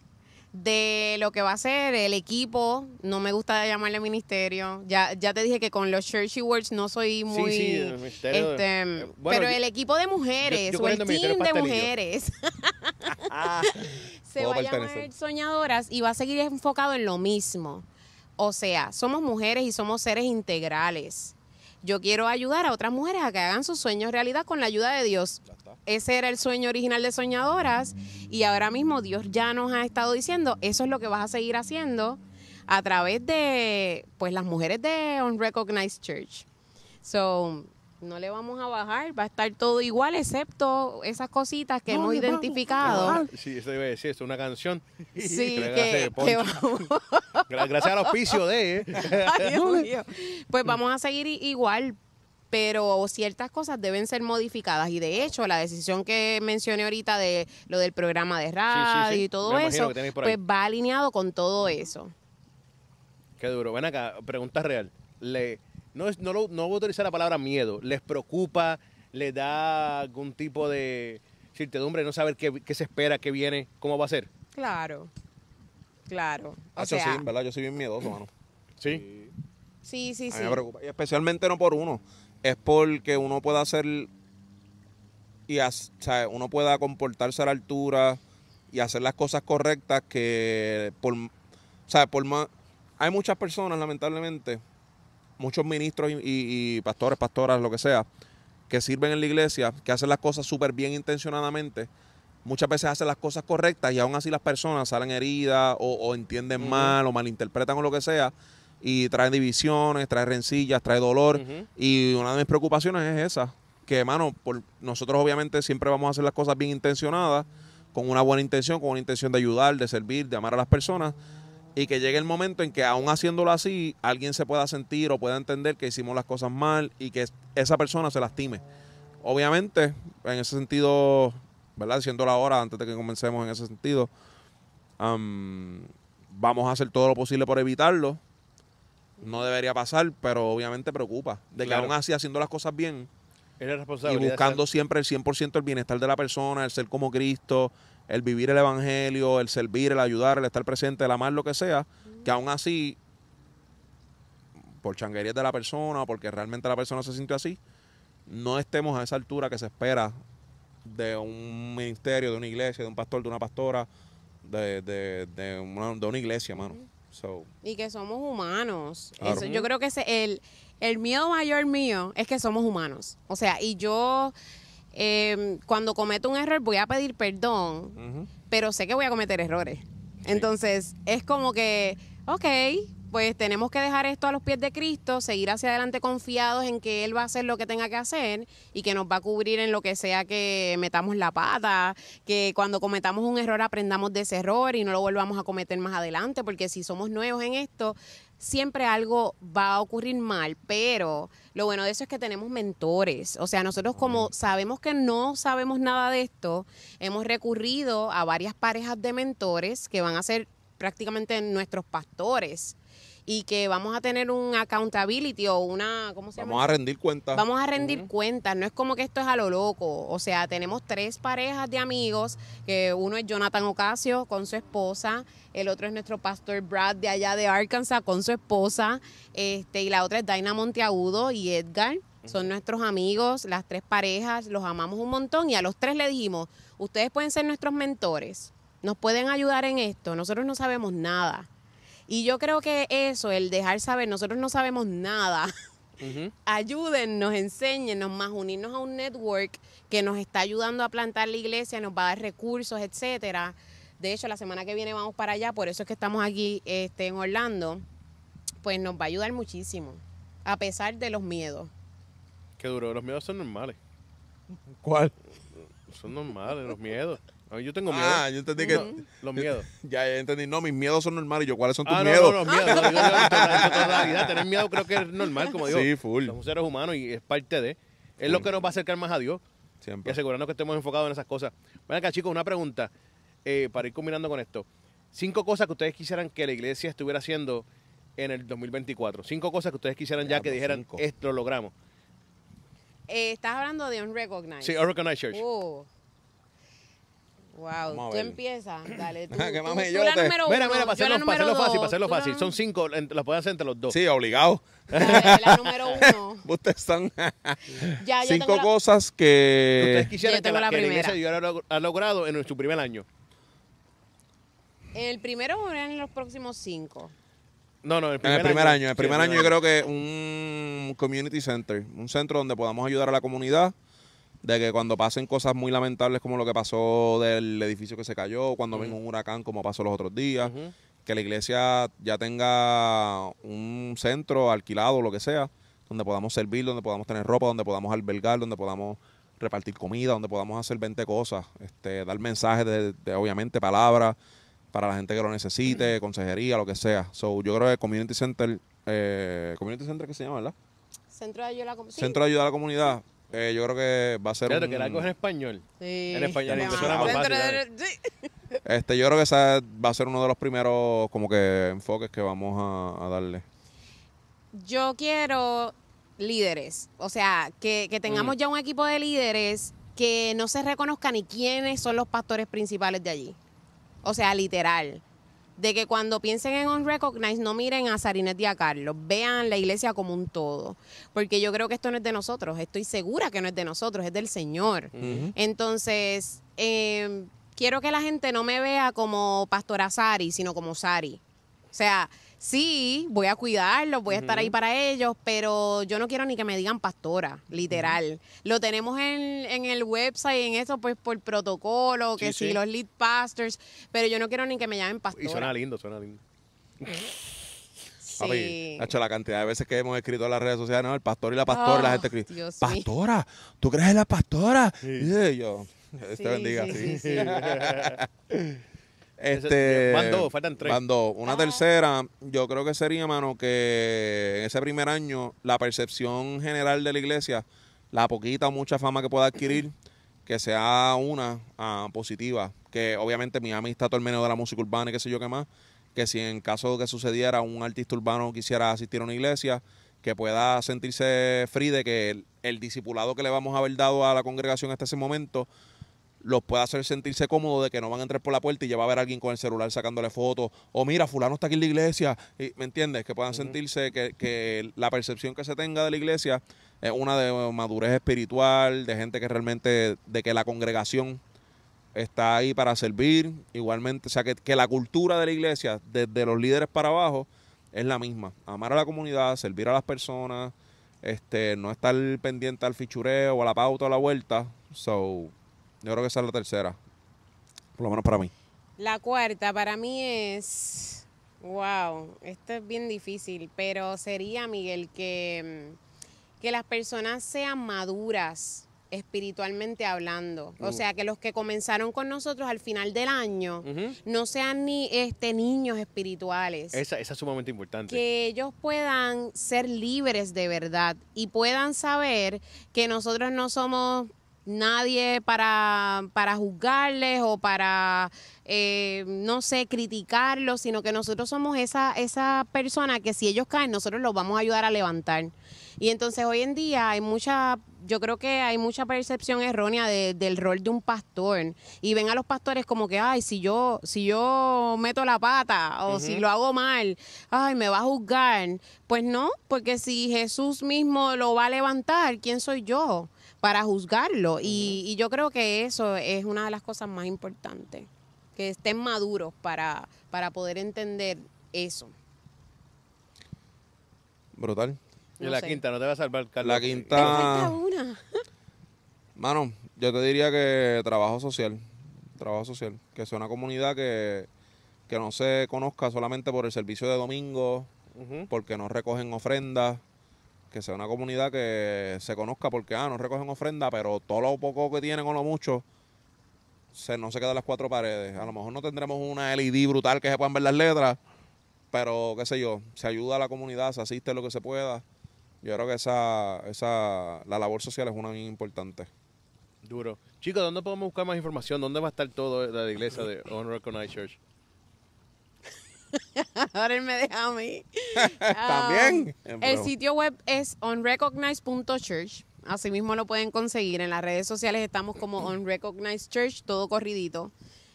de lo que va a ser el equipo. No me gusta llamarle ministerio. Ya, ya te dije que con los Churchy Words no soy muy. Sí, el este, eh, pero el equipo de mujeres, o el team de mujeres. se va a llamar Soñadoras y va a seguir enfocado en lo mismo. O sea, somos mujeres y somos seres integrales yo quiero ayudar a otras mujeres a que hagan sus sueños realidad con la ayuda de Dios. Ese era el sueño original de Soñadoras y ahora mismo Dios ya nos ha estado diciendo, eso es lo que vas a seguir haciendo a través de pues las mujeres de Unrecognized Church. So, no le vamos a bajar, va a estar todo igual, excepto esas cositas que hemos identificado. Ah. Ah, sí, eso decir, es una canción. Sí, que, gracias al oficio de... ¿eh? Pues vamos a seguir igual, pero ciertas cosas deben ser modificadas y de hecho la decisión que mencioné ahorita de lo del programa de radio y todo eso, pues va alineado con todo eso. Qué duro. Ven acá, pregunta real. ¿Le, no, no, voy a utilizar la palabra miedo, les preocupa, les da algún tipo de certidumbre, no saber qué, se espera, qué viene, cómo va a ser. Claro, claro. O sí, ¿verdad? Yo soy bien miedoso, mano. Sí. Sí, sí, sí. A mí me preocupa. Y especialmente no por uno, es porque uno pueda hacer y uno pueda comportarse a la altura y hacer las cosas correctas que por, o sea, por más... Hay muchas personas, lamentablemente, muchos ministros y, pastores, pastoras, lo que sea, que sirven en la iglesia, que hacen las cosas súper bien intencionadamente, muchas veces hacen las cosas correctas y aún así las personas salen heridas o, entienden mal o malinterpretan o lo que sea y traen divisiones, traen rencillas, trae dolor. Y una de mis preocupaciones es esa, que, hermano, nosotros obviamente siempre vamos a hacer las cosas bien intencionadas, con una buena intención, con una intención de ayudar, de servir, de amar a las personas, y que llegue el momento en que aún haciéndolo así, alguien se pueda sentir o pueda entender que hicimos las cosas mal y que esa persona se lastime. Obviamente, en ese sentido, ¿verdad? Siendo la hora, antes de que comencemos en ese sentido, vamos a hacer todo lo posible por evitarlo. No debería pasar, pero obviamente preocupa. De que aún así, haciendo las cosas bien, y buscando siempre el 100% el bienestar de la persona, el ser como Cristo, el vivir el evangelio, el servir, el ayudar, el estar presente, el amar lo que sea, que aún así, por changuerías de la persona, porque realmente la persona se sintió así, no estemos a esa altura que se espera de un ministerio, de una iglesia, de un pastor, de una pastora, de, de, de, una, iglesia, mano. Y que somos humanos. Eso, yo creo que ese, el, el miedo mayor mío es que somos humanos. O sea, y yo Em, cuando cometo un error voy a pedir perdón, pero sé que voy a cometer errores. Entonces, es como que, ok, pues tenemos que dejar esto a los pies de Cristo, seguir hacia adelante confiados en que Él va a hacer lo que tenga que hacer y que nos va a cubrir en lo que sea que metamos la pata, que cuando cometamos un error aprendamos de ese error y no lo volvamos a cometer más adelante, porque si somos nuevos en esto, siempre algo va a ocurrir mal, pero lo bueno de eso es que tenemos mentores. O sea, nosotros como sabemos que no sabemos nada de esto, hemos recurrido a varias parejas de mentores que van a ser prácticamente nuestros pastores y que vamos a tener un accountability o una, ¿cómo se llama? Vamos a rendir cuentas. Vamos a rendir cuentas, no es como que esto es a lo loco, o sea, tenemos tres parejas de amigos, que uno es Jonathan Ocasio con su esposa, el otro es nuestro pastor Brad de allá de Arkansas con su esposa, este y la otra es Daina Monteagudo y Edgar. Son nuestros amigos, las tres parejas, los amamos un montón y a los tres le dijimos, ustedes pueden ser nuestros mentores, nos pueden ayudar en esto, nosotros no sabemos nada, y yo creo que eso, el dejar saber, nosotros no sabemos nada. Ayúdennos, enséñennos más, unirnos a un network que nos está ayudando a plantar la iglesia, nos va a dar recursos, etcétera. De hecho, la semana que viene vamos para allá, por eso es que estamos aquí este, en Orlando. Pues nos va a ayudar muchísimo, a pesar de los miedos. Qué duro, los miedos son normales. ¿Cuál? Son normales los miedos. Yo tengo miedo. Ah, yo entendí que. los miedos. Ya, entendí. No, mis miedos son normales. Yo, ¿cuáles son tus ah, no, miedos? No, los miedos. tener miedo creo que es normal, como digo. Sí, full. Somos seres humanos y es parte de. Es lo que nos va a acercar más a Dios. Siempre. Y asegurarnos que estemos enfocados en esas cosas. bueno acá, chicos, una pregunta para ir combinando con esto. Cinco cosas que ustedes quisieran que la iglesia estuviera haciendo en el 2024. Cinco cosas que ustedes quisieran ya, que dijeran, esto lo logramos. estás hablando de Unrecognized. Sí, un Church. Oh. Wow, tú empiezas. Dale, tú. La número uno, mira, mira, para hacerlo, fácil, para hacerlo fácil. Son cinco, las puedes hacer entre los dos. Sí, obligado. Dale, la número uno. Ustedes están. cinco cosas que. Ustedes quisieran yo que, la, primera. que ha logrado en su primer año. el primero o en los próximos cinco? No, no, el primer en el primer año. En el primer año yo creo que un community center, un centro donde podamos ayudar a la comunidad de que cuando pasen cosas muy lamentables como lo que pasó del edificio que se cayó, cuando venga un huracán como pasó los otros días, que la iglesia ya tenga un centro alquilado, lo que sea, donde podamos servir, donde podamos tener ropa, donde podamos albergar, donde podamos repartir comida, donde podamos hacer 20 cosas, este, dar mensajes de, obviamente palabras para la gente que lo necesite, consejería, lo que sea. yo creo que Community Center, eh, Community Center que se llama, ¿verdad? Centro de ayuda a la comunidad. Centro de ayuda a la comunidad eh, yo creo que va a ser. en español. Este, yo creo que esa va a ser uno de los primeros como que enfoques que vamos a, darle. Yo quiero líderes, o sea, que, tengamos mm. ya un equipo de líderes que no se reconozcan ni quiénes son los pastores principales de allí. O sea, literal de que cuando piensen en recognize no miren a Sarinet y a Carlos, vean la iglesia como un todo, porque yo creo que esto no es de nosotros, estoy segura que no es de nosotros, es del Señor. Entonces, em, quiero que la gente no me vea como Pastora Sari, sino como Sari. O sea, sí, voy a cuidarlos, voy a estar ahí para ellos, pero yo no quiero ni que me digan pastora, literal. Lo tenemos en, en el website, en eso, pues por protocolo, que Sí, si los lead pastors, pero yo no quiero ni que me llamen pastora. Y suena lindo, suena lindo. Sí. ha hecho la cantidad de veces que hemos escrito en las redes sociales, el pastor y la pastora, la ah, gente escribe, pastora, ¿tú crees en la pastora? Y yo, sí, sí, sí. Este, faltan tres. Una ah. tercera, yo creo que sería, mano, que en ese primer año la percepción general de la iglesia, la poquita o mucha fama que pueda adquirir, que sea una ah, positiva. Que obviamente mi está todo el de la música urbana y qué sé yo qué más. Que si en caso de que sucediera un artista urbano quisiera asistir a una iglesia, que pueda sentirse free de que el, el discipulado que le vamos a haber dado a la congregación hasta ese momento los puede hacer sentirse cómodos de que no van a entrar por la puerta y ya va a haber alguien con el celular sacándole fotos. O mira, fulano está aquí en la iglesia. Y, ¿Me entiendes? Que puedan sentirse que, que, la percepción que se tenga de la iglesia es una de madurez espiritual, de gente que realmente, de que la congregación está ahí para servir. Igualmente, o sea, que, que la cultura de la iglesia, desde los líderes para abajo, es la misma. Amar a la comunidad, servir a las personas, este, no estar pendiente al fichureo, o a la pauta o a la vuelta. So, yo creo que esa es la tercera. Por lo menos para mí. La cuarta para mí es. Wow, esto es bien difícil, pero sería, Miguel, que, mm, que las personas sean maduras espiritualmente hablando. O mm. sea, que los que comenzaron con nosotros al final del año no sean ni este niños espirituales. esa, es sumamente importante. Que ellos puedan ser libres de verdad y puedan saber que nosotros no somos nadie para, para juzgarles o para, eh, no sé, criticarlos, sino que nosotros somos esa, esa persona que si ellos caen, nosotros los vamos a ayudar a levantar. Y entonces hoy en día hay mucha yo creo que hay mucha percepción errónea del rol de un pastor y ven a los pastores como que, ay, si yo, si yo meto la pata o si lo hago mal, ay, me va a juzgar. Pues no, porque si Jesús mismo lo va a levantar, ¿quién soy yo para juzgarlo? y, y yo creo que eso es una de las cosas más importantes, que estén maduros para, para poder entender eso. Brutal. En la quinta no te va a salvar, Carlos. La quinta. Mano, yo te diría que trabajo social. Trabajo social. Que sea una comunidad que, que no se conozca solamente por el servicio de domingo, porque no recogen ofrendas. Que sea una comunidad que se conozca porque, ah, no recogen ofrenda pero todo lo poco que tienen o lo mucho, se, no se quedan las cuatro paredes. A lo mejor no tendremos una LED brutal que se puedan ver las letras, pero qué sé yo, se ayuda a la comunidad, se asiste lo que se pueda. Yo creo que esa, esa, la labor social es una bien importante. Duro. Chicos, ¿dónde podemos buscar más información? ¿Dónde va a estar todo la iglesia de Unrecognized Church? Ahora él me deja a mí. También. Um, eh, el sitio web es Así mismo lo pueden conseguir. En las redes sociales estamos como Unrecognized church, todo corridito.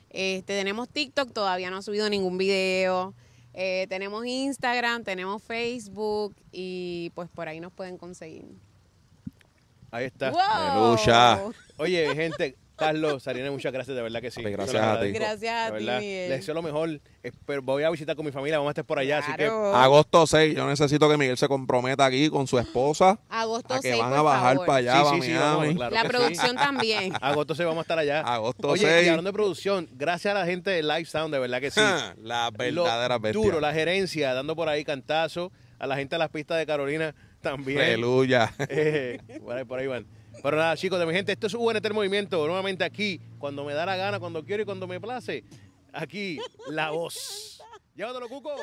Este, tenemos TikTok, todavía no ha subido ningún video. Eh, tenemos Instagram, tenemos Facebook y pues por ahí nos pueden conseguir. Ahí está. Oye, gente, Carlos Sarina, muchas gracias, de verdad que sí. Gracias a ti. Gracias eh. Les deseo lo mejor. voy a visitar con mi familia, vamos a estar por allá, así que Agosto 6, yo necesito que Miguel se comprometa aquí con su esposa Agosto a que 6, van a bajar para allá, La producción también. agosto 6 vamos a estar allá. Agosto Oye, y hablando de producción, gracias a la gente de Live Sound, de verdad que sí. La verdadera Duro, la gerencia, dando por ahí cantazo. A la gente de las pistas de Carolina también. Aleluya. Eh, por ahí- por ahí van. Pero nada, chicos, de mi gente, esto es buen el Movimiento. Nuevamente aquí, cuando me da la gana, cuando quiero y cuando me place. Aquí, la voz. Llévatelo, Cuco.